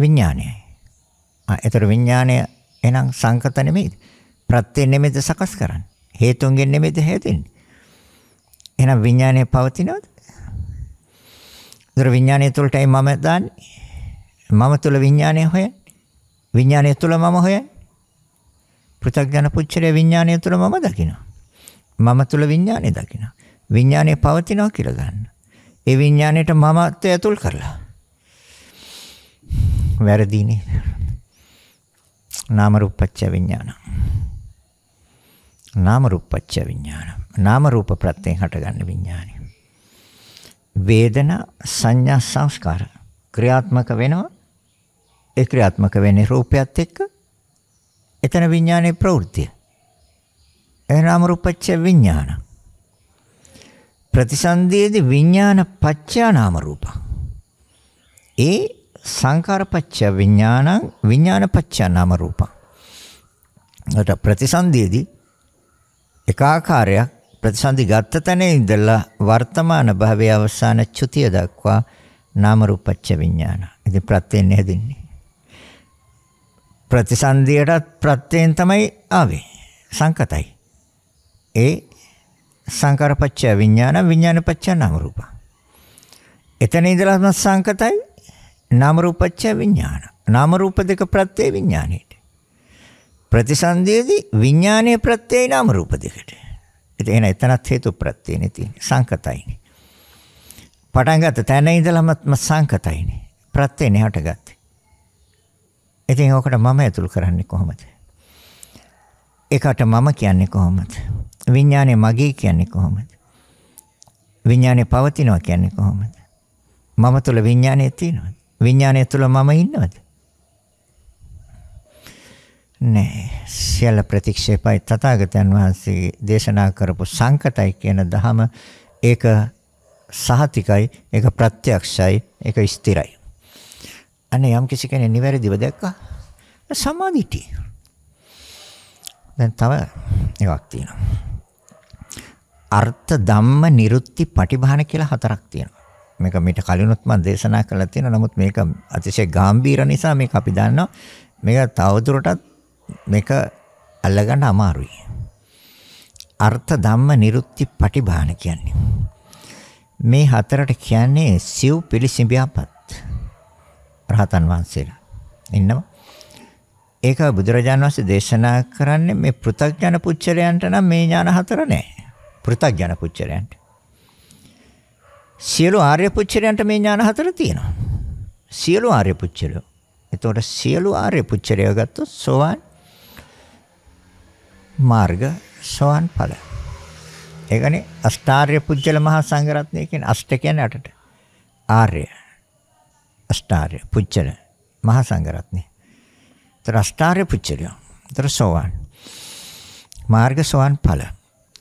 විඥානයයි. ආ ඒතර විඥානය එහෙනම් සංකත නෙමෙයිද? ප්‍රත්‍ය නෙමෙයිද සකස් කරන්නේ? හේතුන්ගෙන් නෙමෙයිද හැදෙන්නේ? එහෙනම් විඥානය පවතිනවද? ඒතර විඥානය තුලටයි මම දාන්නේ. මම තුල විඥානය හොයන්නේ. විඥානය තුල මම හොයන්නේ. පෘථග්ජන පුච්චරය විඥානය තුල මම දකිනවා. මම තුල විඥානය දකිනවා. විඥානය පවතිනවා කියලා ගන්න. ඒ විඥාණයට මමත්වය ඇතුල් කරලා. වැරදීනේ. නාම රූපච්ඡ විඥාන. නාම රූපච්ඡ විඥාන. නාම රූප ප්‍රත්‍යයෙන් හටගන්න විඥානය. වේදනා සංඥා සංස්කාර ක්‍රියාත්මක වෙනවා. ඒ ක්‍රියාත්මක වෙන්නේ රූපයත් එක්ක. එතන විඥානයේ ප්‍රවෘත්තිය. ඒ නාම රූපච්ච විඥාන. ප්‍රතිසන්දියේදී විඥාන පච්චා නාම රූප. ඒ සංකාරපච්ච විඥානං විඥානපච්චා නාම රූපං. ඒකට ප්‍රතිසන්දියේදී එක ආකාරයක් ප්‍රතිසන්දි ගත්ත තැනේ ඉඳලා වර්තමාන භවයේ අවසාන චුතිය දක්වා නාම රූපච්ච විඥාන. ඉතින් ප්‍රත්‍යයෙන් හැදින්නේ. ප්‍රතිසන්දියටත් ප්‍රත්‍යයෙන් තමයි ආවේ. සංකතයි. ඒ සංකාරපච්ච විඥාන විඥානපච්ච නාම රූප. එතන ඉඳලා සංකතයි නාම රූපච්ච විඥාන. නාම රූප දෙක ප්‍රත්‍ය විඥානෙට. ප්‍රතිසන්දියේදී විඥානයේ ප්‍රත්‍යයයි නාම රූප දෙකට. ඉතින් එතනත් හේතු ප්‍රත්‍යයනේ තියෙන්නේ සංකතයිනේ. පටන් ගත්ත තැන ඉඳලම සංකතයිනේ. ප්‍රත්‍යයනේ හටගත්තේ. ඉතින් ඕකට මම ඇතුල් කරන්නේ කොහොමද? ඒකට මම කියන්නේ කොහොමද? විඥානේ මගේ කියන්නේ කොහොමද? විඥානේ පවතිනවා කියන්නේ කොහොමද? මම තුල විඥානය තියෙනවද? විඥානය තුල මම ඉන්නවද? නෑ. සියල්ල ප්‍රතික්ෂේපයි තථාගතයන් වහන්සේ දේශනා කරපු සංකතයි කියන ධහම ඒක සහතිකයි, ඒක ප්‍රත්‍යක්ෂයි, ඒක ස්ථිරයි. අනේ යම් කිසි කෙනෙක් නිවැරදිව දැක්කා සමාධිටි. දැන් තව එකක් තියෙනවා. අර්ථ ධම්ම නිරුත්ති පටිභාන කියලා හතරක් තියෙනවා. මේක මීට කලිනුත් මම දේශනා කළා තියෙනවා. නමුත් මේක අතිශය ගැඹීර නිසා මේක අපි දන්නවා. මේක තවදුරටත් මේක අල්ලගන්න අමාරුයි. අර්ථ ධම්ම නිරුක්ති පටිභාන කියන්නේ. මේ හතරට කියන්නේ සිව් පිළිසිඹියාපත්. රහතන් වහන්සේලා. ඉන්නවා. ඒක බුදුරජාණන් වහන්සේ දේශනා කරන්නේ මේ පෘථග්ජන පුච්චලයන්ට නම් මේ ඥාන හතර නැහැ. පෘථග්ජන පුච්චලයන්ට. සියලු ආර්ය පුච්චලයන්ට මේ ඥාන හතර තියෙනවා. සියලු ආර්ය පුච්චලයෝ. එතකොට සියලු ආර්ය පුච්චලයෝ ගත්තොත් සෝවාන් මාර්ග සෝවන් ඵල. ඒ කියන්නේ අෂ්ටාර්ය පුජ්‍යල මහා සංඝරත්නය කියන්නේ අෂ්ට කියන්නේ අටට. ආර්ය. අෂ්ටාර්ය පුජ්‍යල මහා සංඝරත්නය. ඒතර අෂ්ටාර්ය පුජ්‍යලය. ඒතර සෝවන්. මාර්ග සෝවන් ඵල.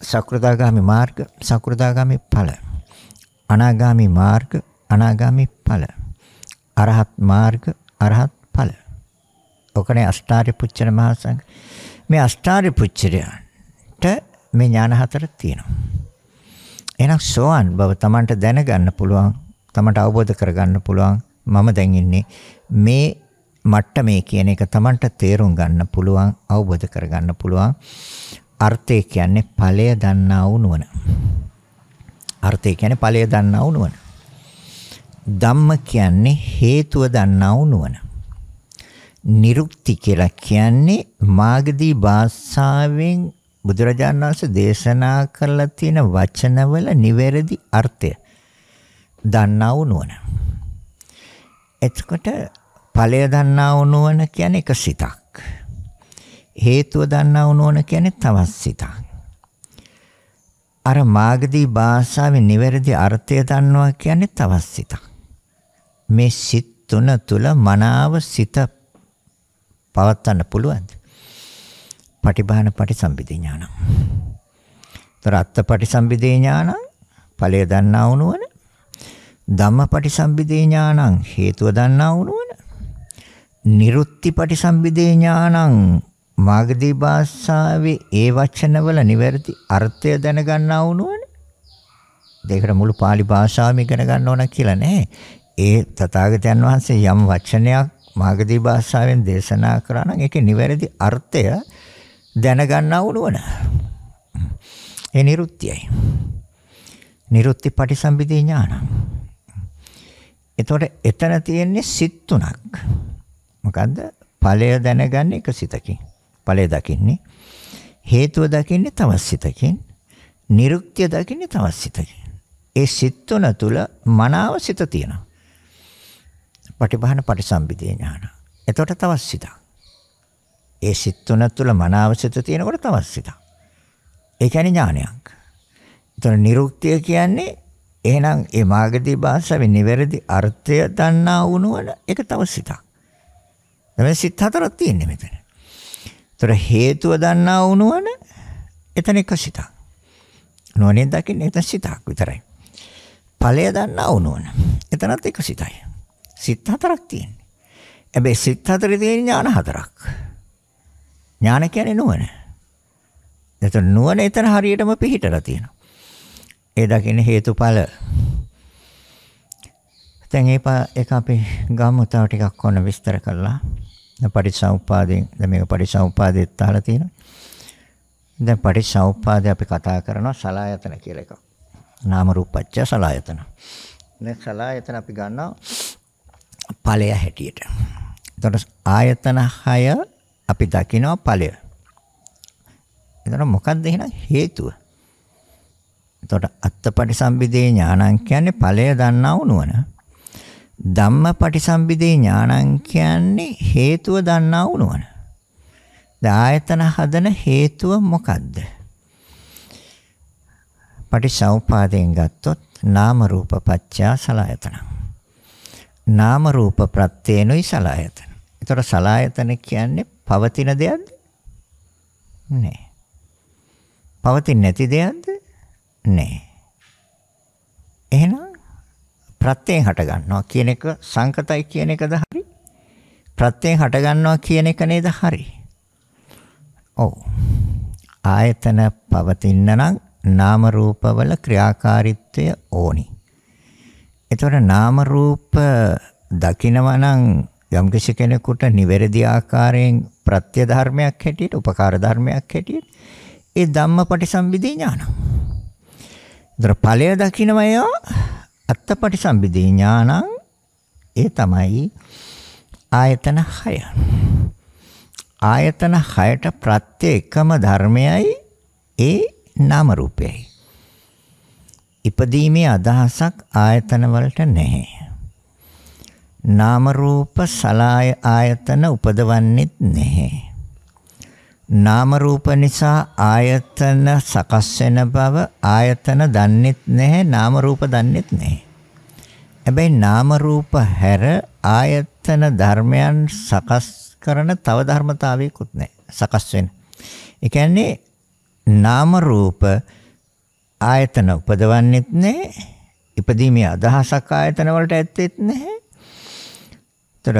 සකෘදාගාමි මාර්ග සකෘදාගාමි ඵල. අනාගාමි මාර්ග අනාගාමි ඵල. අරහත් මාර්ග අරහත් ඵල. ඔකනේ අෂ්ටාර්ය පුජ්‍යල මහා සංඝ මේ අෂ්ටාරි පුච්චරයන්ට මේ ඥාන හතර තියෙනවා. එහෙනම් සෝවන් බව Tamanට දැනගන්න පුළුවන්, Tamanට අවබෝධ කරගන්න පුළුවන්. මම දැන් ඉන්නේ මේ මට්ටමේ කියන එක Tamanට තේරුම් ගන්න පුළුවන්, අවබෝධ කරගන්න පුළුවන්. අර්ථය කියන්නේ ඵලය දන්නා වුණවන. අර්ථය කියන්නේ ඵලය දන්නා වුණවන. ධම්ම කියන්නේ හේතුව දන්නා වුණවන. නිරුක්ති කියලා කියන්නේ මාගදී භාෂාවෙන් බුදුරජාණන් වහන්සේ දේශනා කරලා තියෙන වචනවල නිවැරදි අර්ථය දන්නා වුණොන. එතකොට ඵලය දන්නා වුණොන කියන්නේ එක සිතක්. හේතුව දන්නා වුණොන කියන්නේ තවත් සිතක්. අර මාගදී භාෂාවේ නිවැරදි අර්ථය දන්නවා කියන්නේ තවත් සිතක්. මේ සිත් තුන තුල මනාව සිත පවත්වන්න පුළුවන්ද? පටිභාන පටිසම්භිදේ ඥානං. ତර අත්ත පටිසම්භිදේ ඥානං ඵලය දන්නා වුණවන ධම්ම පටිසම්භිදේ ඥානං හේතුව දන්නා වුණවන නිරුත්ති පටිසම්භිදේ ඥානං මාගදී භාෂාවේ ඒ වචනවල නිවැරදි අර්ථය දැනගන්නා වුණොන දෙකට මුළු pāli භාෂාවම ඉගෙන ගන්න ඕන කියලා නෑ ඒ තථාගතයන් වහන්සේ යම් වචනයක් මාගදී භාෂාවෙන් දේශනා කරා නම් ඒකේ නිවැරදි අර්ථය දැනගන්නා උනවන. ඒ නිරුත්‍යයි. නිරුත්ති පටිසම්භිදී ඥානං. එතකොට එතන තියෙන්නේ සිත් තුනක්. මොකද්ද? ඵලය දැනගන්නේ එක සිතකින්. ඵලය දකින්නේ හේතුව දකින්නේ තවත් සිතකින්. නිරුක්තිය දකින්නේ තවත් සිතකින්. ඒ සිත් තුන තුල මනාව සිත තියෙනවා. පටිභාන පරිසම්පිතේ ඥාන. එතකොට තවත් සිතක්. ඒ සිත් තුන තුළ මනාවසිත තියෙනකොට තවත් සිතක්. ඒ කියන්නේ ඥානයක්. එතන නිරුක්තිය කියන්නේ එහෙනම් ඒ මාර්ගදී භාෂාවේ නිවැරදි අර්ථය දන්නා වුණොන ඒක තව සිතක්. දැන් සිත හතරක් තියෙන්නේ මෙතන. ඒතර හේතුව දන්නා වුණොන එතන එක සිතක්. නොනෙන් දකින්න එතන සිතක් විතරයි. ඵලය දන්නා වුණොන එතනත් එක සිතයි. සිත් හතරක් තියෙන්නේ. හැබැයි සිත් හතරේ තියෙන ඥාන හතරක්. ඥාන කියන්නේ නුවණ. එතන නුවණ එතන හරියටම පිහිටලා තියෙනවා. ඒ දකින්න හේතුඵල. දැන් ඒක ඒක අපි ගමු තව ටිකක් ඔන්න විස්තර කරලා. පටිසමුපාදයෙන් දැන් මේක පටිසමුපාදෙත් අහලා තියෙනවා. දැන් පටිසමුපාදේ අපි කතා කරනවා සලායතන කියලා එකක්. නාම රූපච්ඡ සලායතන. දැන් සලායතන අපි ගන්නවා ඵලය හැටියට. එතකොට ආයතන 6 අපි දකිනවා ඵලය. එතකොට මොකක්ද එහෙනම් හේතුව? එතකොට අත්තපටිසම්භිදේ ඥානං කියන්නේ ඵලය දන්නා වුණවන. ධම්මපටිසම්භිදේ ඥානං කියන්නේ හේතුව දන්නා වුණවන. ආයතන හදන හේතුව මොකද්ද? පටිසෞපාදයෙන් ගත්තොත් නාම රූප පත්‍යා සලආයතනං නාම රූප ප්‍රත්‍යේනුයි සලායතන. ඒතර සලායතන කියන්නේ පවතින දෙයක්ද? නෑ. පවතින නැති දෙයක්ද? නෑ. එහෙනම් ප්‍රත්‍යයෙන් හට ගන්නවා කියන එක සංකතයි කියන එකද හරි? ප්‍රත්‍යයෙන් හට ගන්නවා කියන එක නේද හරි? ඔව්. ආයතන පවතින නම් නාම රූපවල ක්‍රියාකාරීත්වය ඕනි. එතකොට නාම රූප දකිනවා නම් යම්කිසි කෙනෙකුට නිවැරදි ආකාරයෙන් ප්‍රත්‍ය ධර්මයක් හැටියට උපකාර ධර්මයක් හැටියට ඒ ධම්මපටිසම්භිදී ඥාන. ඒතර ඵලය දකින්මය අත්තපටිසම්භිදී ඥානං ඒ තමයි ආයතන 6. ආයතන 6ට ප්‍රත්‍ය එකම ධර්මයයි ඒ නාම රූපයයි. ඉපදීමේ අදහසක් ආයතන වලට නැහැ. නාම රූප සලාය ආයතන උපදවන්නේත් නැහැ. නාම රූප නිසා ආයතන සකස් වෙන බව ආයතන දන්නේත් නැහැ නාම රූප දන්නේත් නැහැ. හැබැයි නාම රූප හැර ආයතන ධර්මයන් සකස් කරන තව ධර්මතාවයකුත් නැහැ. සකස් වෙන. ඒ කියන්නේ නාම රූප ආයතන උපදවන්නෙත් නැහැ. ඉපදීමේ අදහසක් ආයතන වලට ඇත්තෙත් නැහැ. ඒතර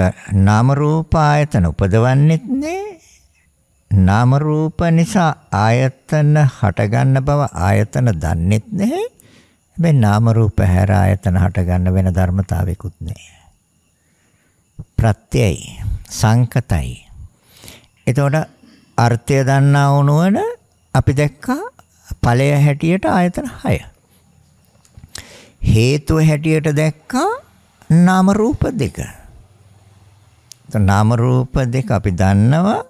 නාම රූප ආයතන උපදවන්නෙත් නැහැ. නාම රූප නිසා ආයතන හටගන්න බව ආයතන දන්නෙත් නැහැ. හැබැයි නාම රූප හැර ආයතන හටගන්න වෙන ධර්මතාවයකුත් නැහැ. ප්‍රත්‍යයි සංකතයි. එතකොට අර්ථය දන්නා වුණවන අපි දැක්කා ඵලය හැටියට ආයතන 6. හේතුව හැටියට දැක්කා නාම රූප දෙක. නාම රූප දෙක අපි දන්නවා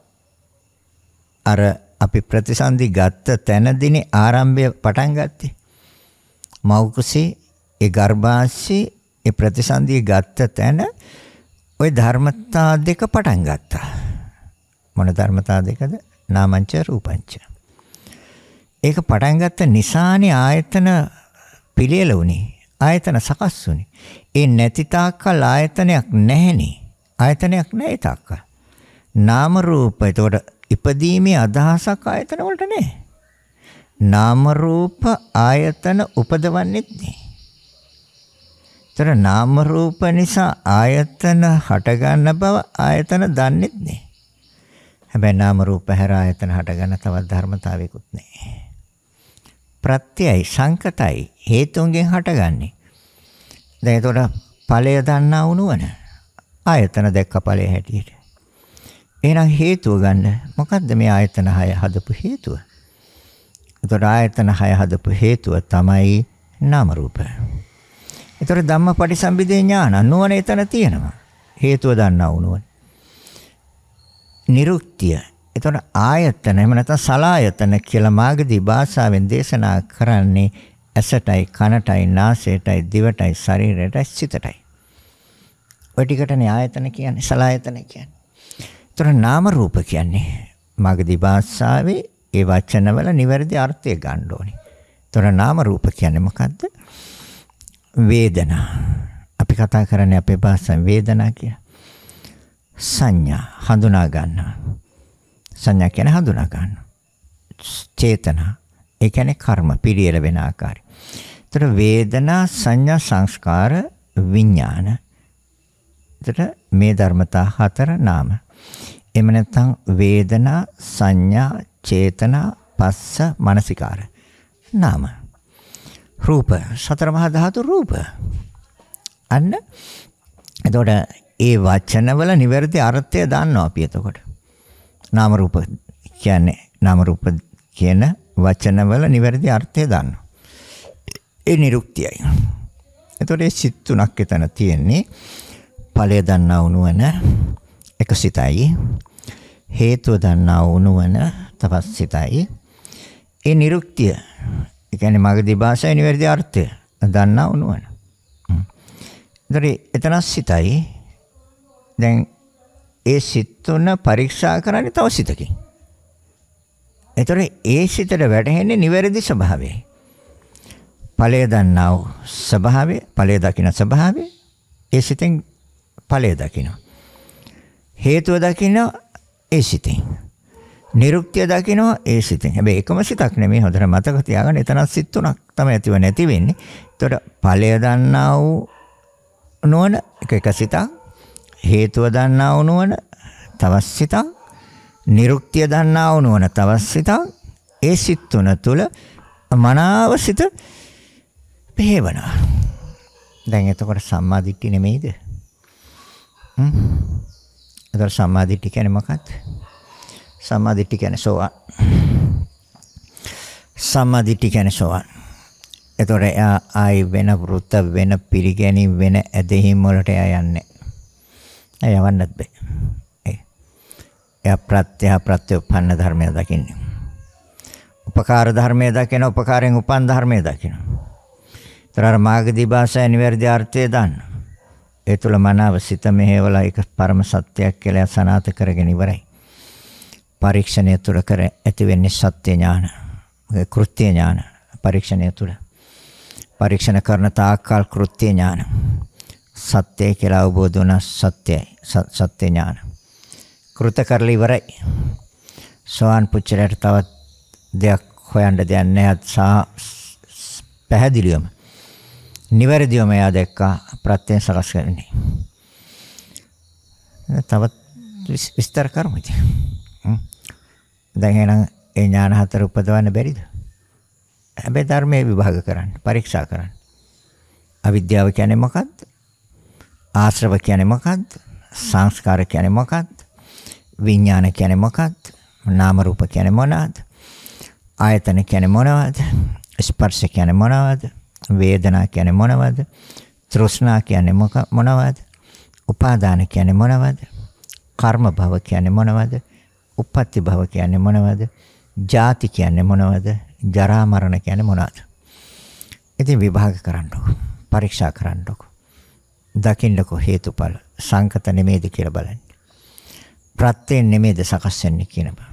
අර අපි ප්‍රතිසන්දි ගත්ත තැනදීනේ ආරම්භය පටන් ගත්තේ. මෞකසේ ඒ ගර්භාෂයේ ඒ ප්‍රතිසන්දිය ගත්ත තැන ওই ධර්මතා දෙක පටන් ගත්තා. මොන ධර්මතා දෙකද? නාමංච රූපංච. ඒක පටන් ගත්ත නිසානේ ආයතන පිළියෙල වුණේ. ආයතන සකස් වුණේ. ඒ නැති තාක්කල් ආයතනයක් නැහෙනේ. ආයතනයක් නැහැ තාක්කල්. නාම රූප. එතකොට ඉපදීමේ අදහසක් ආයතන වලට නැහැ. නාම රූප ආයතන උපදවන්නේත් නැහැ. ඒතර නාම රූප නිසා ආයතන හට ගන්න බව ආයතන දන්නේත් නැහැ. හැබැයි නාම රූප හැර ආයතන හට ගන්න තවත් ධර්මතාවයකුත් නැහැ. ප්‍රත්‍යයයි සංකතයි හේතුන්ගෙන් හටගන්නේ. දැන් ඒතකොට ඵලය දන්නා වුණවන ආයතන දැක්ක ඵලය හැටියට. එහෙනම් හේතුව ගන්න මොකද්ද මේ ආයතන 6 හදපු හේතුව? ඒතකොට ආයතන 6 හදපු හේතුව තමයි නාම රූප. ඒතකොට ධම්මපටිසම්භිදේ ඥාන නුවණ එතන තියෙනවා. හේතුව දන්නා වුණවන. නිරුක්තිය එතකොට ආයතන එහෙම නැත්නම් සලායතන කියලා මාගදී භාෂාවෙන් දේශනා කරන්නේ ඇසටයි කනටයි නාසයටයි දිවටයි ශරීරයටයි සිතටයි. ඔය ටිකටනේ ආයතන කියන්නේ සලායතන කියන්නේ. ඒතර නාම රූප කියන්නේ මාගදී භාෂාවේ ඒ වචනවල නිවැරදි අර්ථය ගන්න ඕනේ. ඒතර නාම රූප කියන්නේ මොකද්ද? වේදනා. අපි කතා කරන්නේ අපේ භාෂාවෙන් වේදනා කියලා. සංඥා හඳුනා ගන්නවා. සංඥා කියන හඳුනා ගන්නවා. චේතනා ඒ කියන්නේ කර්ම පිළියෙල වෙන ආකාරය. එතකොට වේදනා සංඥා සංස්කාර විඥාන. එතකොට මේ ධර්මතා හතර නාම. එහෙම නැත්නම් වේදනා සංඥා චේතනා පස්ස මනසිකාර නාම. රූප සතර මහා ධාතු රූප. අන්න එතකොට ඒ වචනවල නිවැරදි අර්ථය දන්නවා අපි එතකොට. නාම රූප කියන්නේ නාම රූප කියන වචනවල නිවැරදි අර්ථය දන්නවා. ඒ නිරුක්තියයි. එතකොට මේ සිත් තුනක් එතන තියෙන්නේ. ඵලය දන්නා උනවන එක සිතයි. හේතුව දන්නා උනවන තවත් සිතයි. ඒ නිරුක්තිය. ඒ කියන්නේ මාගදී භාෂාවේ නිවැරදි අර්ථය දන්නා උනවන. එතකොට එතන සිතයි. දැන් ඒ සිත් තුන පරීක්ෂා කරන්නේ තව සිතකින්. ඒතර ඒ සිතට වැටහෙන්නේ නිවැරදි ස්වභාවය. ඵලය දන්නා වූ ස්වභාවය, ඵලය දකින ස්වභාවය ඒ සිතෙන් ඵලය දකින. හේතුව දකින ඒ සිතෙන්. නිරුක්තිය දකින ඒ සිතෙන්. හැබැයි එකම සිතක් නෙමෙයි හොඳට මතක තියාගන්න. එතනත් සිත් තුනක් තමයි ඇතිව නැති වෙන්නේ. ඒතර ඵලය දන්නා වූ නොවන එක එක සිතක් හේතුව දන්නා වුණවන තවස් සිතක් නිරුක්තිය දන්නා වුණවන තවස් සිතක් ඒ සිත් තුන තුල මනාව සිත පෙහෙවනවා දැන් එතකොට සම්මාදිට්ඨි නෙමෙයිද හ්ම් එතකොට සම්මාදිට්ඨි කියන්නේ මොකක්ද සම්මාදිට්ඨි කියන්නේ සෝවාන් සම්මාදිට්ඨි කියන්නේ සෝවාන් එතකොට ආයි වෙන වෘත වෙන පිරිගැනීම් වෙන ඇදහිම් වලට යන්නේ නැහැ යවන්නත් බෑ. ඒ. එයා ප්‍රත්‍යහ ප්‍රත්‍යඋපන්න ධර්මය දකින්නේ. උපකාර ධර්මය දකින උපකාරයෙන් උපන් ධර්මය දකින. තරර මාගදී භාෂාවේ නිවැරදි අර්ථය දාන්න. ඒ තුල මනාව සිත මෙහෙवला එක පරම සත්‍යයක් කියලා සනාත කරගෙන ඉවරයි. පරීක්ෂණය තුල කර ඇති වෙන්නේ සත්‍ය ඥාන. කෘත්‍ය ඥාන පරීක්ෂණය තුල. පරීක්ෂණ කරන තාක්කල් කෘත්‍ය ඥාන. සත්‍යය කියලා අවබෝධ වුණා සත්‍යයි. සත්‍ය ඥාන. කෘත කරලා ඉවරයි. සෝවන් පුච්චරයට තවත් දෙයක් හොයන්න දෙයක් නැහැ. පැහැදිලිවම නිවැරදිවම එයා දැක්කා ප්‍රත්‍යයෙන් සකස් වෙන්නේ. තවත් විස්තර කරමු ඉතින්. දැන් එහෙනම් ඒ ඥාන හතර උපදවන්න බැරිද? හැබැයි ධර්මයේ විභාග කරන්න, පරීක්ෂා කරන්න. අවිද්‍යාව කියන්නේ මොකක්ද? ආශ්‍රව කියන්නේ මොකක්ද? සංස්කාර කියන්නේ මොකක්ද? විඥාන කියන්නේ මොකක්ද? නාම රූප කියන්නේ මොනවාද? ආයතන කියන්නේ මොනවද? ස්පර්ශ කියන්නේ මොනවද? වේදනා කියන්නේ මොනවද? තෘෂ්ණා කියන්නේ මොනවද? උපාදාන කියන්නේ මොනවද? කර්ම භව කියන්නේ මොනවද? උප්පත්ති භව කියන්නේ මොනවද? ජාති කියන්නේ මොනවද? ජරා මරණ කියන්නේ මොනවද? ඉතින් විභාග කරන්නකො. පරීක්ෂා කරන්නකො. දකින්නකෝ හේතුඵල සංකත නෙමේද කියලා බලන්න. ප්‍රත්‍යයෙන් නෙමේද සකස් වෙන්නේ කියන බා.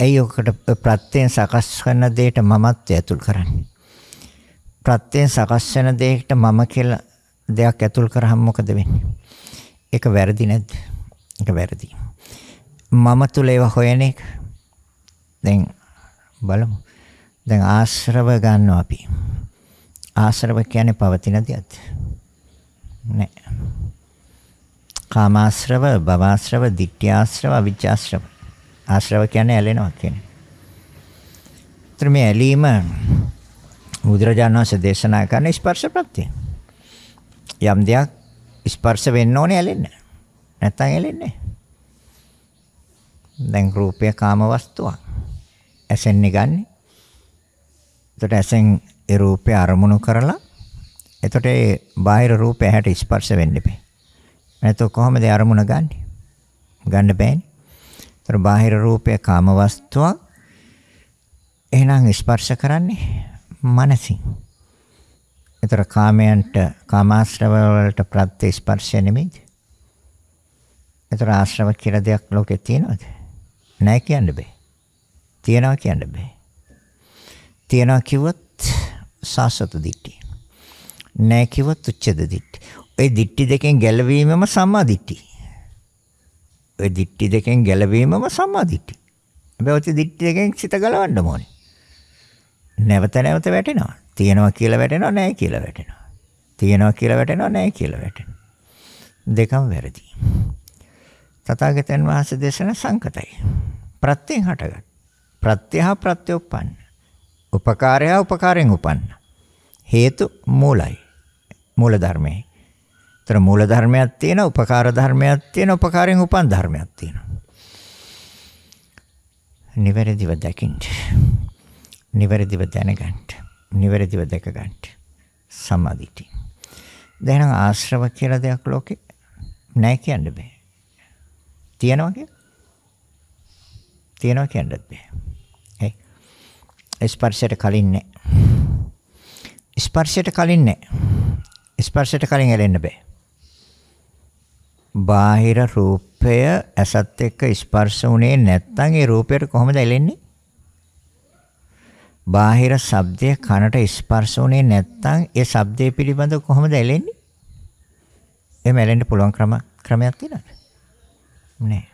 ඇයි ඔකට ප්‍රත්‍යයෙන් සකස් කරන දෙයට මමත්වය ඇතුල් කරන්නේ? ප්‍රත්‍යයෙන් සකස් වෙන දෙයකට මම කියලා දෙයක් ඇතුල් කරාම මොකද වෙන්නේ? ඒක වැරදි නැද්ද? ඒක වැරදි. මම තුල ඒව හොයන එක. දැන් බලමු. දැන් ආශ්‍රව ගන්නවා අපි. ආශ්‍රව කියන්නේ පවතින දෙයක්ද? නැහැ. කාමාශ්‍රව, භවආශ්‍රව, ditthyaශ්‍රව, අවිජ්ජාශ්‍රව. ආශ්‍රව කියන්නේ ඇලෙනවා කියන්නේ. ඊට මේ ඇලීම බුදුරජාණන් වහන්සේ දේශනා කරන ස්පර්ශ ප්‍රත්‍යය. යම් දෙයක් ස්පර්ශ වෙන්න ඕනේ ඇලෙන්න. නැත්තම් ඇලෙන්නේ දැන් රූපය කාම වස්තුවක්. ඇසෙන්නේ ගන්න. එතකොට ඇසෙන් ඒ රූපය අරමුණු කරලා එතකොට ඒ බාහිර රූපය හැට ස්පර්ශ වෙන්න එපේ. නැත්නම් කොහොමද අරමුණ ගන්න? ගන්න බෑනේ. ඒතර බාහිර රූපය කාම වස්තුවක්. එහෙනම් ස්පර්ශ කරන්නේ මනසින්. ඒතර කාමයන්ට කාමාශ්‍රව වලට ප්‍රත්‍ය ස්පර්ශය නෙමෙයි. ඒතර ආශ්‍රව කියලා දෙයක් ලෝකේ තියෙනවද? නැහැ කියන්න බෑ. තියනවා කියන්න බෑ. තියනවා කිව්වොත් සාසත දිට්ඨිය. නැහැ කිව්වත් උච්ඡේද දිට්ඨි. ওই දිට්ඨි දෙකෙන් ගැලවීමම සම්මාදිට්ඨි. ওই දිට්ඨි දෙකෙන් ගැලවීමම සම්මාදිට්ඨි. හැබැයි ওই දිට්ඨි දෙකෙන් සිත ගලවන්න ඕනේ. නැවත නැවත වැටෙනවා. තියෙනවා කියලා වැටෙනවා නැහැ කියලා වැටෙනවා. තියෙනවා කියලා වැටෙනවා නැහැ කියලා වැටෙනවා. දෙකම වැරදි. තථාගතයන් වහන්සේ දේශන සංකතයි. ප්‍රත්‍යයෙන් හටගත්. ප්‍රත්‍යහ ප්‍රත්‍යෝපන්න. උපකාරය උපකාරයෙන් උපන්න. හේතු මූලයි. මූල ධර්මයේ. ඒතර මූල ධර්මයක් තියෙනවා, උපකාර ධර්මයක් තියෙනවා, උපකාරයෙන් උපන් ධර්මයක් තියෙනවා. නිවැරදිව දකින්න. නිවැරදිව දැනගන්න. නිවැරදිව දැක ගන්න. සමාධිටි. දැන් ආශ්‍රව කියලා දෙයක් ලෝකේ නැහැ කියන්න බෑ. තියනවා කිය? තියනවා කියන්නත් බෑ. ඒ ස්පර්ශයට කලින් නැහැ. ස්පර්ශයට කලින් නැහැ. ස්පර්ශයට කලින් ඇලෙන්න බෑ. බාහිර රූපය ඇසත් එක්ක ස්පර්ශ වුණේ නැත්නම් ඒ රූපයට කොහොමද ඇලෙන්නේ? බාහිර ශබ්දය කනට ස්පර්ශ වුණේ නැත්නම් ඒ ශබ්දය පිළිබඳව කොහොමද ඇලෙන්නේ? එහෙම ඇලෙන්න පුළුවන් ක්‍රම ක්‍රමයක් තියෙනවද? නෑ.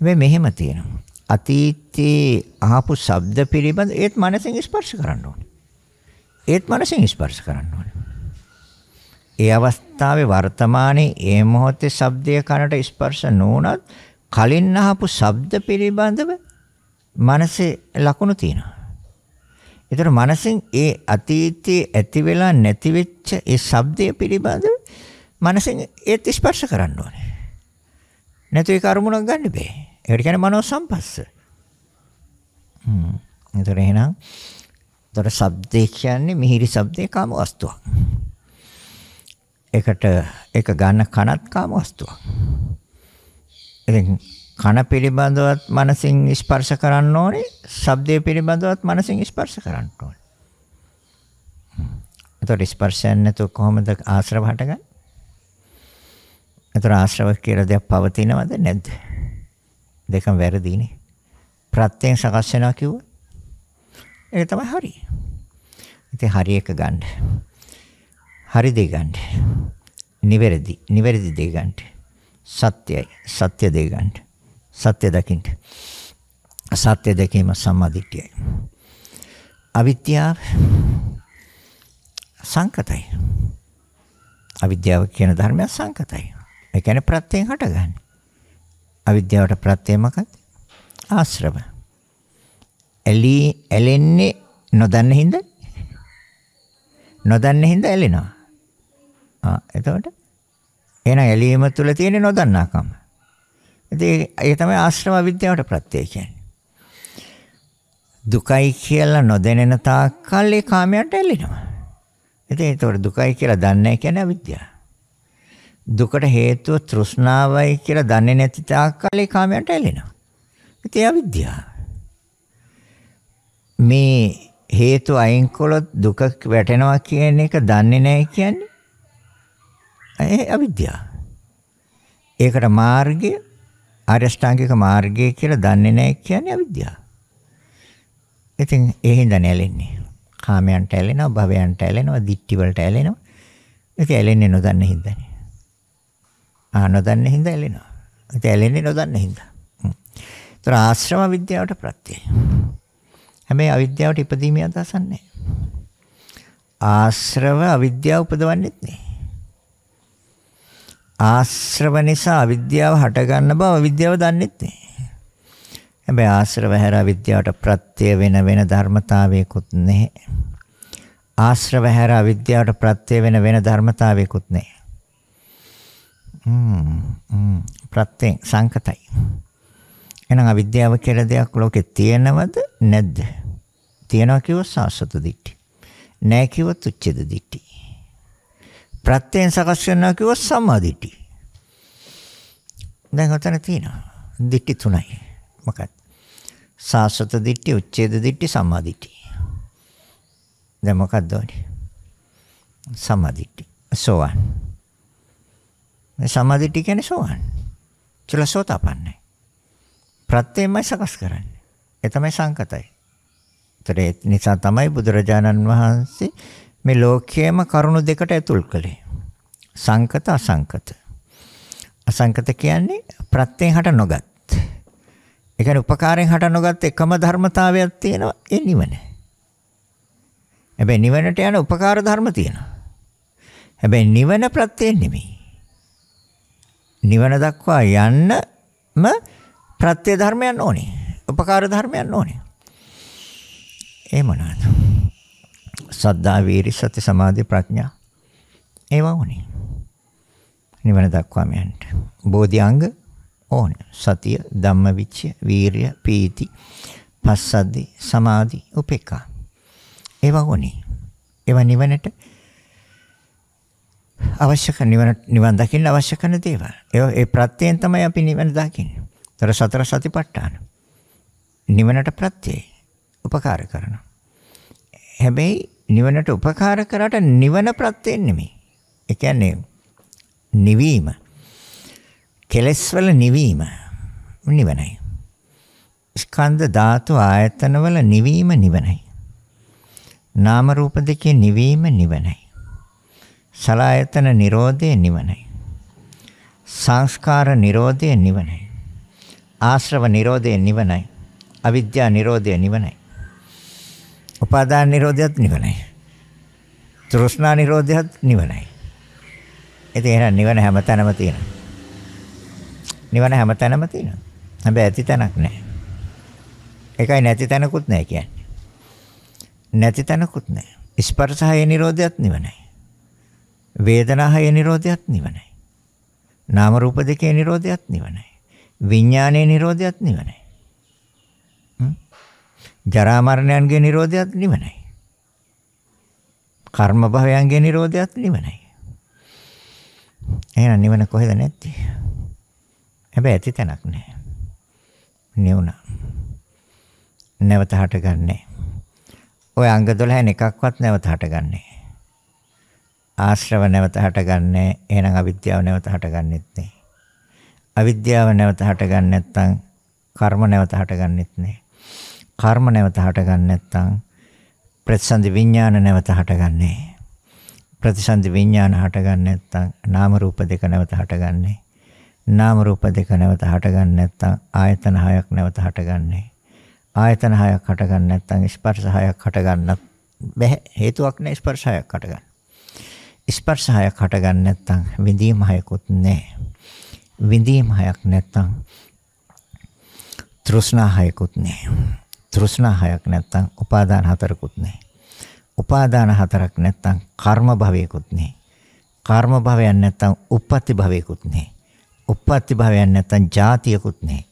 හැබැයි මෙහෙම තියෙනවා. අතීතයේ අහපු ශබ්ද පිළිබඳ ඒත් මනසෙන් ස්පර්ශ කරන්න ඕනේ. ඒත් මනසෙන් ස්පර්ශ කරන්න ඕනේ. ඒ අවස්ථාවේ වර්තමානයේ ඒ මොහොතේ ශබ්දය කනට ස්පර්ශ නොවුනත් කලින් අහපු ශබ්ද පිළිබඳව මනසේ ලකුණු තියෙනවා. ඒතර මනසෙන් ඒ අතීතයේ ඇති වෙලා නැති වෙච්ච ඒ ශබ්දය පිළිබඳව මනසෙන් ඒත් ස්පර්ශ කරන්න ඕනේ. නැතු ඒ කර්මුණක් ගන්න බෑ. ඒකට කියන්නේ මනෝ සම්පස්ස. හ්ම්. ඒතර එහෙනම් ඒතර ශබ්දේ කියන්නේ මිහිරි ශබ්දේ කාම වස්තුවක්. ඒකට ඒක ගන්න කනත් කාම වස්තුවක්. ඉතින් කන පිළිබඳවත් මනසින් ස්පර්ශ කරන්න ඕනේ, ශබ්දය පිළිබඳවත් මනසින් ස්පර්ශ කරන්න ඕනේ. එතකොට ස්පර්ශයෙන් නැතුව කොහොමද ආශ්‍රව හටගන්නේ? එතකොට ආශ්‍රව කියලා දෙයක් පවතිනවද නැද්ද? දෙකම වැරදිනේ. ප්‍රත්‍යයෙන් සකස් වෙනවා කිව්වොත් ඒක තමයි හරිය. ඉතින් හරි එක ගන්න. හරි දේ ගන්න. නිවැරදි. නිවැරදි දේ ගන්න. සත්‍යයි. සත්‍ය දේ ගන්න. සත්‍ය දකින්න. සත්‍ය දැකීම සම්මාදිට්ඨියයි. අවිද්‍යාව සංකතයි. අවිද්‍යාව කියන ධර්මය සංකතයි. ඒ කියන්නේ ප්‍රත්‍යයෙන් හටගන්නේ. අවිද්‍යාවට ප්‍රත්‍යය මොකක්ද? ආශ්‍රව. ඇලි ඇලෙන්නේ නොදන්න හින්දා නොදන්න හින්දා ඇලෙනවා. ආ එතකොට එහෙනම් ඇලීම තුළ තියෙන නොදන්නාකම. ඉතින් ඒ තමයි ආශ්‍රම විද්‍යාවට ප්‍රත්‍ය කියන්නේ. දුකයි කියලා නොදැනෙන තාක් කල් ඒ කාමයට ඇලෙනවා. ඉතින් ඒතකොට දුකයි කියලා දන්නේ කියන්නේ අවිද්‍යාව. දුකට හේතුව තෘෂ්ණාවයි කියලා දන්නේ නැති තාක් කල් ඒ කාමයට ඇලෙනවා. ඉතින් අවිද්‍යාව. මේ හේතු අයින් කළොත් දුක වැටෙනවා කියන එක දන්නේ නැහැ කියන්නේ ඒ අවිද්‍යාව. ඒකට මාර්ගය අරියෂ්ඨාංගික මාර්ගය කියලා දන්නේ නැහැ කියන්නේ අවිද්‍යාව. ඉතින් ඒ හින්දා නැලෙන්නේ. කාමයන්ට ඇලෙනවා, භවයන්ට ඇලෙනවා, දික්ටි වලට ඇලෙනවා. ඒක ඇලෙන්නේ නොදන්න හින්දානේ. ආ නොදන්න හින්දා ඇලෙනවා. ඒක ඇලෙන්නේ නොදන්න හින්දා. ඒතර ආශ්‍රම විද්‍යාවට ප්‍රත්‍යයයි. හැබැයි අවිද්‍යාවට ඉපදීමේ අදහසක් නැහැ. ආශ්‍රව අවිද්‍යාව උපදවන්නේත් නැහැ. ආශ්‍රව නිසා අවිද්‍යාව හටගන්න බව අවිද්‍යාව දන්නේ නැහැ. හැබැයි ආශ්‍රව හැර අවිද්‍යාවට ප්‍රත්‍ය වෙන වෙන ධර්මතාවයකුත් නැහැ. ආශ්‍රව හැර අවිද්‍යාවට ප්‍රත්‍ය වෙන වෙන ධර්මතාවයකුත් නැහැ. ම්ම් ප්‍රත්‍ය සංකතයි. එහෙනම් අවිද්‍යාව කියලා දෙයක් ලෝකේ තියෙනවද නැද්ද? තියනවා කිව්වොත් සාසත දිට්ඨි. නැහැ කිව්වොත් උච්ඡේද දිට්ඨි. ප්‍රත්‍යයෙන් සකස් වෙනවා කිව්වොත් සම්මාදිටි. දැන් ඔතන තියෙනවා. දිට්ටි තුනයි. මොකක්ද? සාසත දිට්ටි, උච්ඡේද දිට්ටි, සම්මාදිටි. දැන් මොකක්ද ඕනේ? සම්මාදිටි. සෝවන්. මේ සම්මාදිටි කියන්නේ සෝවන්. චලසෝතපන්නයි. ප්‍රත්‍යයෙන්මයි සකස් කරන්නේ. ඒ තමයි සංකතයි. ඒතර නිසා තමයි බුදුරජාණන් වහන්සේ මේ ලෝකයේම කරුණු දෙකට ඇතුල් කළේ. සංකත අසංකත. අසංකත කියන්නේ ප්‍රත්‍යයෙන් හට නොගත්. ඒ කියන්නේ උපකාරයෙන් හට නොගත් එකම ධර්මතාවයක් තියෙනවා ඒ නිවන. හැබැයි නිවනට යන උපකාර ධර්ම තියෙනවා. හැබැයි නිවන ප්‍රත්‍යයෙන් නෙමෙයි. නිවන දක්වා යන්නම ප්‍රත්‍ය ධර්මයන් ඕනේ. උපකාර ධර්මයන් ඕනේ. ඒ මොනවාද? සද්ධා වීරි සති සමාධි ප්‍රඥා ඒවා ඕනේ. නිවන දක්වාම යන්න. බෝධිආංග ඕනේ. සතිය, ධම්මවිචය, වීරිය, පීති, පස්සද්ධි, සමාධි, උපේක්ඛා. ඒවා ඕනේ. ඒවා නිවනට අවශ්‍ය කරන නිවන නිවන් දකින්න අවශ්‍ය කරන දේවල්. ඒ ඒ ප්‍රත්‍යයෙන් තමයි අපි නිවන දකින්නේ. ତර සතර සතිපට්ඨාන. නිවනට ප්‍රත්‍යයයි. උපකාර කරනවා. හැබැයි නිවනට උපකාර කරාට නිවන ප්‍රත්‍යයෙන් නෙමෙයි. ඒ කියන්නේ නිවීම. කෙලස් වල නිවීම නිවනයි. ස්කන්ධ ධාතු ආයතන වල නිවීම නිවනයි. නාම රූප දෙකේ නිවීම නිවනයි. සලආයතන නිරෝධය නිවනයි. සංස්කාර නිරෝධය නිවනයි. ආශ්‍රව නිරෝධය නිවනයි. අවිද්‍යා නිරෝධය නිවනයි. උපාදාන නිරෝධයත් නිවනයි. තෘෂ්ණා නිරෝධයත් නිවනයි. ඉතින් එහෙනම් නිවන හැමතැනම තියෙනවා. නිවන හැමතැනම තියෙනවා. හැබැයි ඇති තැනක් නැහැ. ඒකයි නැති තැනකුත් නැහැ කියන්නේ. නැති තැනකුත් නැහැ. ස්පර්ශහය නිරෝධයත් නිවනයි. වේදනාහය නිරෝධයත් නිවනයි. නාම රූප දෙකේ නිරෝධයත් නිවනයි. විඥානයේ නිරෝධයත් නිවනයි. ජරා මරණයන්ගේ නිරෝධයත් නිවනයි. කර්ම භවයන්ගේ නිරෝධයත් නිවනයි. එහෙනම් නිවන කොහෙද නැත්තේ? හැබැයි ඇති තැනක් නැහැ. නිවුණා. නැවත හටගන්නේ. ඔය අංග 12න් එකක්වත් නැවත හටගන්නේ. ආශ්‍රව නැවත හටගන්නේ. එහෙනම් අවිද්‍යාව නැවත හටගන්නෙත් නැහැ. අවිද්‍යාව නැවත හටගන්නේ නැත්නම් කර්ම නැවත හටගන්නෙත් නැහැ. කර්ම නැවත හටගන්නේ නැත්නම් ප්‍රතිසන්දි විඥාන නැවත හටගන්නේ. ප්‍රතිසන්දි විඥාන හටගන්නේ නැත්නම් නාම රූප දෙක නැවත හටගන්නේ. නාම රූප දෙක නැවත හටගන්නේ නැත්නම් ආයතන හයක් නැවත හටගන්නේ. ආයතන හයක් හටගන්නේ නැත්නම් ස්පර්ශ හයක් හටගන්නත් බැහැ. හේතුවක් නැහැ ස්පර්ශ හයක් හටගන්න. ස්පර්ශ හයක් හටගන්නේ නැත්නම් විඳීම් හයකුත් නැහැ. විඳීම් හයක් නැත්නම් තෘෂ්ණා හයකුත් නැහැ. තෘෂ්ණා හයක් නැත්තම් උපාදාන හතරකුත් නැහැ. උපාදාන හතරක් නැත්තම් කර්ම භවයකුත් නැහැ. කර්ම භවයක් නැත්තම් උප්පත්ති භවයකුත් නැහැ. උප්පත්ති භවයක් නැත්තම් ජාතියකුත් නැහැ.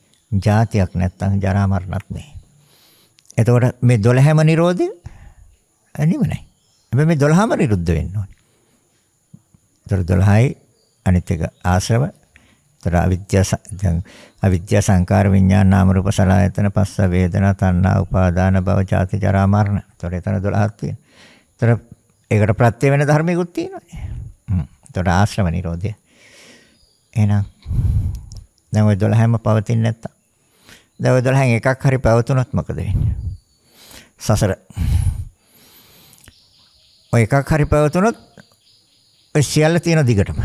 ජාතියක් නැත්තම් ජරා මරණත් නැහැ. එතකොට මේ 12ම නිරෝධය නිවනයි. හැබැයි මේ 12ම නිරුද්ධ වෙන්න ඕනේ. ඒතර 12යි අනිත් එක ආශ්‍රව එතර අවිද්‍යා දැන් අවිද්‍යා සංකාර විඥාන නාම රූප සලආයතන පස්ස වේදනා තණ්හා උපාදාන භව ජාති ජරා මරණ. එතකොට එතන 12ක් තියෙනවා. එතකොට ඒකට ප්‍රත්‍ය වෙන ධර්මිකුත් තියෙනවා. හ්ම්. එතකොට ආශ්‍රම නිරෝධය. එහෙනම් දැන් ওই 12ම පවතින්නේ නැත්තම්. දැන් ওই 12න් එකක් හරි පැවතුනොත් මොකද වෙන්නේ? සසර. ඔය එකක් හරි පැවතුනොත් ඔය සියල්ල තියෙන දිගටම.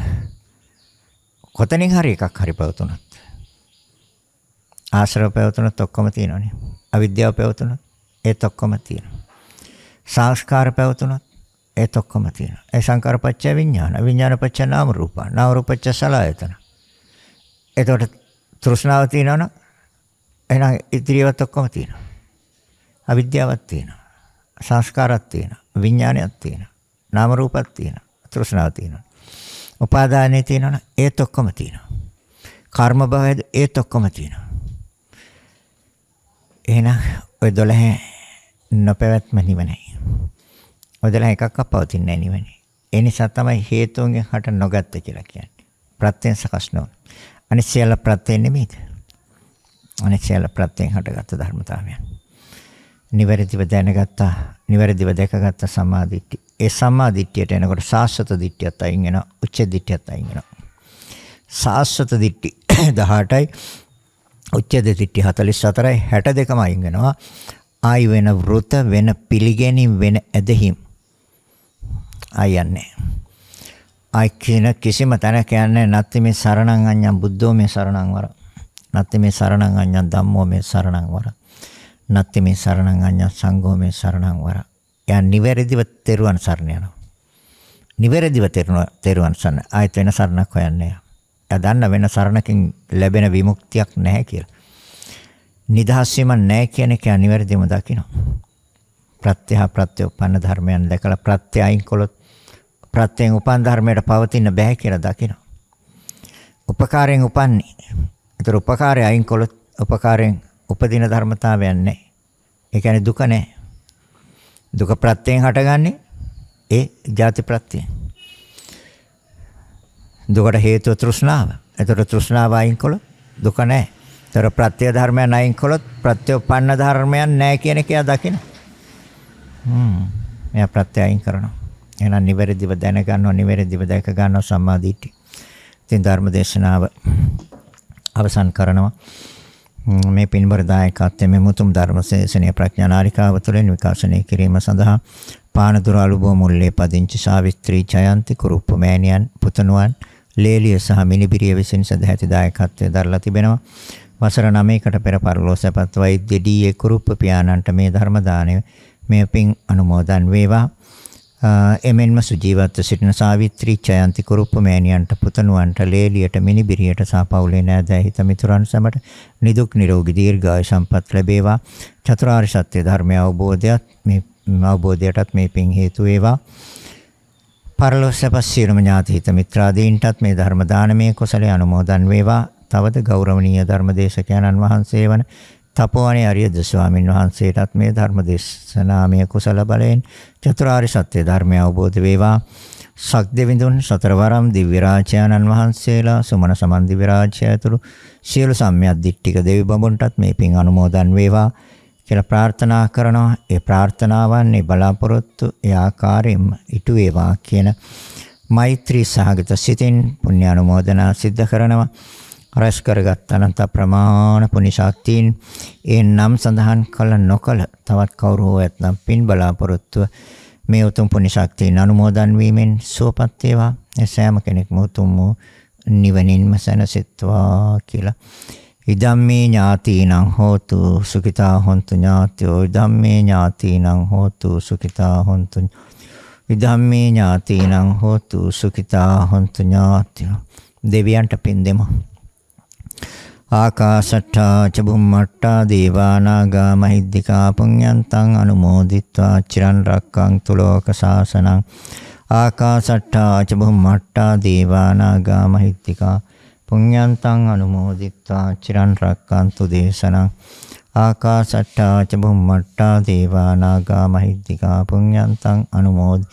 කොතනින් හරි එකක් හරි පැවතුනොත් ආශ්‍රව පැවතුනොත් ඔක්කොම තියෙනවනේ. අවිද්‍යාව පැවතුනොත් ඒත් ඔක්කොම තියෙනවා. සංස්කාර පැවතුනොත් ඒත් ඔක්කොම තියෙනවා. ඒ සංකාර පත්‍ය විඥාන, විඥාන පත්‍ය නාම රූප, නාම රූප පත්‍ය සලආයතන. එතකොට තෘෂ්ණාව තියෙනවනම් එහෙනම් ඉදිරියවත් ඔක්කොම තියෙනවා. අවිද්‍යාවක් තියෙනවා. සංස්කාරයක් තියෙනවා. විඥානයක් තියෙනවා. නාම රූපක් තියෙනවා. තෘෂ්ණාව තියෙනවා. උපාදානයේ තියෙනවනම් ඒත් ඔක්කොම තියෙනවා. කර්ම භවයද ඒත් ඔක්කොම තියෙනවා. එහෙනම් ওই 12 නොපැවැත්ම නිවනයි. ওই 12 එකක්වත් පවතින්නේ නැහැ නිවනේ. ඒ නිසා තමයි හේතුන්ගෙන් හට නොගත්ත කියලා කියන්නේ. ප්‍රත්‍යයෙන් සකස් නොවන. අනිත් සියල්ල ප්‍රත්‍යය නෙමෙයිද? අනිත් සියල්ල ප්‍රත්‍යයෙන් හටගත් ධර්මතාවයන්. නිවැරදිව දැනගත්තා, නිවැරදිව දැකගත්ත සමාධිටි ඒ සම්මා දිට්ඨියට එනකොට සාස්වත දිට්ඨියත් අයින් වෙනවා. උච්ච දිට්ඨියත් අයින් වෙනවා. සාස්වත දිට්ඨි 18යි [coughs] උච්ච දිට්ඨි 44යි 62ම අයින් වෙනවා. ආයි වෙන වෘත වෙන පිළිගැනීම් වෙන ඇදහිම් ආයන්නේ. ආයි කියන කිසිම තැනක යන්නේ නැත්නම් මේ සරණං අඤ්ඤං බුද්ධෝ මේ සරණං වරා නත්ති මේ සරණං අඤ්ඤං ධම්මෝ මේ සරණං වර. නත්ති මේ සරණං අඤ්ඤං සංඝෝ මේ සරණං වර. යා නිවැරදිව තෙරුවන් සරණ යනවා. නිවැරදිව තෙරුවන් සරණ ආයත වෙන සරණක් හොයන්නේ. යා දන්න වෙන සරණකින් ලැබෙන විමුක්තියක් නැහැ කියලා. නිදහස් වීම නැහැ කියන එක අනිවාර්යයෙන්ම දකිනවා. ප්‍රත්‍යහ ප්‍රත්‍යඋපන්න ධර්මයන් දැකලා ප්‍රත්‍ය අයින් කළොත් ප්‍රත්‍යයෙන් උපන් ධර්මයට පවතින්න බෑ කියලා දකිනවා. උපකාරයෙන් උපන්නේ. ඒතර උපකාරය අයින් කළොත් උපකාරයෙන් උපදින ධර්මතාවයක් නැහැ. ඒ කියන්නේ දුක නැහැ. දුක ප්‍රත්‍යයෙන් හටගන්නේ ඒ ජාති ප්‍රත්‍යයෙන්. දුකට හේතුව තෘෂ්ණාව. එතකොට තෘෂ්ණාව අයින් කළොත් දුක නැහැ. ඒතර ප්‍රත්‍ය ධර්මයන් අයින් කළොත් ප්‍රත්‍යෝපන්න ධර්මයන් නැහැ කියන එක එයා දකින. හ්ම්. මෙයා ප්‍රත්‍ය අයින් කරනවා. එහෙනම් නිවැරදිව දැන ගන්නවා, නිවැරදිව දැක ගන්නවා සම්මා දිට්ඨිය. ඉතින් ධර්ම දේශනාව අවසන් කරනවා. මේ පින්බර දායකත්වය මේ මුතුම් ධර්ම ශේෂණයේ ප්‍රඥානාලිකාව තුළින් විකාශනය කිරීම සඳහා පානදුර අලුබෝ මුල්ලේ පදිංචි සාවිත්‍රී ජයන්ති කුරුප්පු මෑණියන් පුතණුවන් ලේලිය සහ මිනිබිරිය විසින් සදැහැති දායකත්වය දරලා තිබෙනවා. වසර 9කට පෙර පරලෝ සැපත් වෛද්‍ය ඩී.ඒ. කුරුප්පු පියාණන්ට මේ ධර්ම දාණය මේ පින් අනුමෝදන් වේවා. එමෙන්ම සුජීවත්ව සිටින සාවිත්‍රී ජයන්ති කුරුප්ප මෑණියන්ට පුතණුවන්ට ලේලියට මිනිබිරියට සහ පවුලේ නෑදෑ හිතමිතුරන් සමට නිදුක් නිරෝගී දීර්ඝායු සම්පත් ලැබේවා චතුරාර්ය සත්‍ය ධර්මය අවබෝධයත් මේ අවබෝධයටත් මේ පින් හේතු වේවා පරලොව සැපස් සියලුම ඥාති හිත මිත්‍රාදීන්ටත් මේ ධර්ම දානමය කුසලයේ අනුමෝදන් වේවා තවද ගෞරවනීය ධර්මදේශකයන්න් වහන්සේ වන තපෝවනේ අරියද ස්වාමින් වහන්සේටත් මේ ධර්ම දේශනාමය කුසල බලයෙන් චතුරාර්ය සත්‍ය ධර්මය අවබෝධ වේවා. සක්දෙවිඳුන් සතරවරම් දිව්‍ය රාජානන් වහන්සේලා සුමන සමන් දිව්‍ය රාජ්‍ය ඇතුළු සියලු සම්මියත් දික්ටික දෙවි බඹුන්ටත් මේ පින් අනුමෝදන් වේවා කියලා ප්‍රාර්ථනා කරනවා. ඒ ප්‍රාර්ථනාවන් මේ බලාපොරොත්තු ඒ ආකාරයෙන්ම ඉටු වේවා කියන මෛත්‍රී සහගත සිතින් පුණ්‍ය අනුමෝදනා සිද්ධ කරනවා. රැස් කරගත් අනන්ත ප්‍රමාණ පුණ්‍ය ශක්තියින් ඒ නම් සඳහන් කළ නොකල තවත් කවුරු හෝ ඇතනම් පින් බලාපොරොත්තුව මේ උතුම් පුණ්‍ය ශක්තියින් අනුමෝදන් වීමෙන් සුවපත් වේවා සෑම කෙනෙක්ම උතුම් වූ නිවනින්ම සැනසෙත්වා කියලා ඉදම්මේ ඥාතිනං හෝතු සුඛිතා හොන්තු ඥාතයෝ ඉදම්මේ ඥාතිනං හෝතු සුඛිතා හොන්තු ඉදම්මේ ඥාතිනං හෝතු සුඛිතා හොන්තු ඥාතයෝ දෙවියන්ට පින් දෙමු ආකාශට්ටා චබුම්මට්ටා දේවානාගා මහිද්దికා පුඤ්ඤන්තං අනුමෝදිත්වා චිරන් රක්ඛන්තු ලෝක සාසනං ආකාශට්ටා චබුම්මට්ටා දේවානාගා මහිද්దికා පුඤ්ඤන්තං අනුමෝදිත්වා චිරන් රක්ඛන්තු දේශනං ආකාශට්ටා චබුම්මට්ටා දේවානාගා මහිද්దికා පුඤ්ඤන්තං අනුමෝදි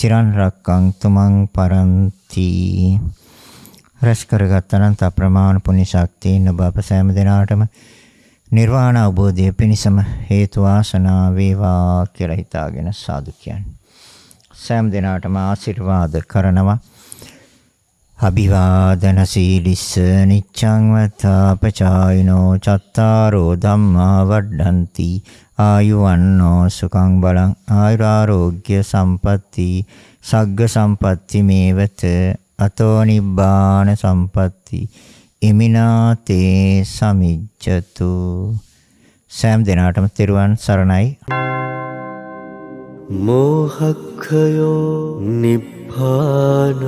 චිරන් රක්ඛන්තු මං පරන්ති රැස් කරගත් අනන්ත අප්‍රමාණ පුණ්‍ය ශක්තියින් ඔබ අප සෑම දිනාටම නිර්වාණ අවබෝධය පිණිසම හේතු වාසනා වේවා කියලා හිතාගෙන සාදු කියන්නේ. සෑම දිනාටම ආශිර්වාද කරනවා. අභිවාදන සීලිස්ස නිච්ඡං වත්තාපචායිනෝ චත්තාරෝ ධම්මා වඩ්ඩಂತಿ ආයුවන්නෝ සුඛං බලං ආයුරාෝග්‍ය සම්පatti සග්ග සම්පatti මේවත අතෝ නිබ්බාන සම්පatti ඉමිනාතේ සමිච්ඡතු සෑම දිනාටම තෙරුවන් සරණයි මෝහක්ඛයෝ නිබ්බානං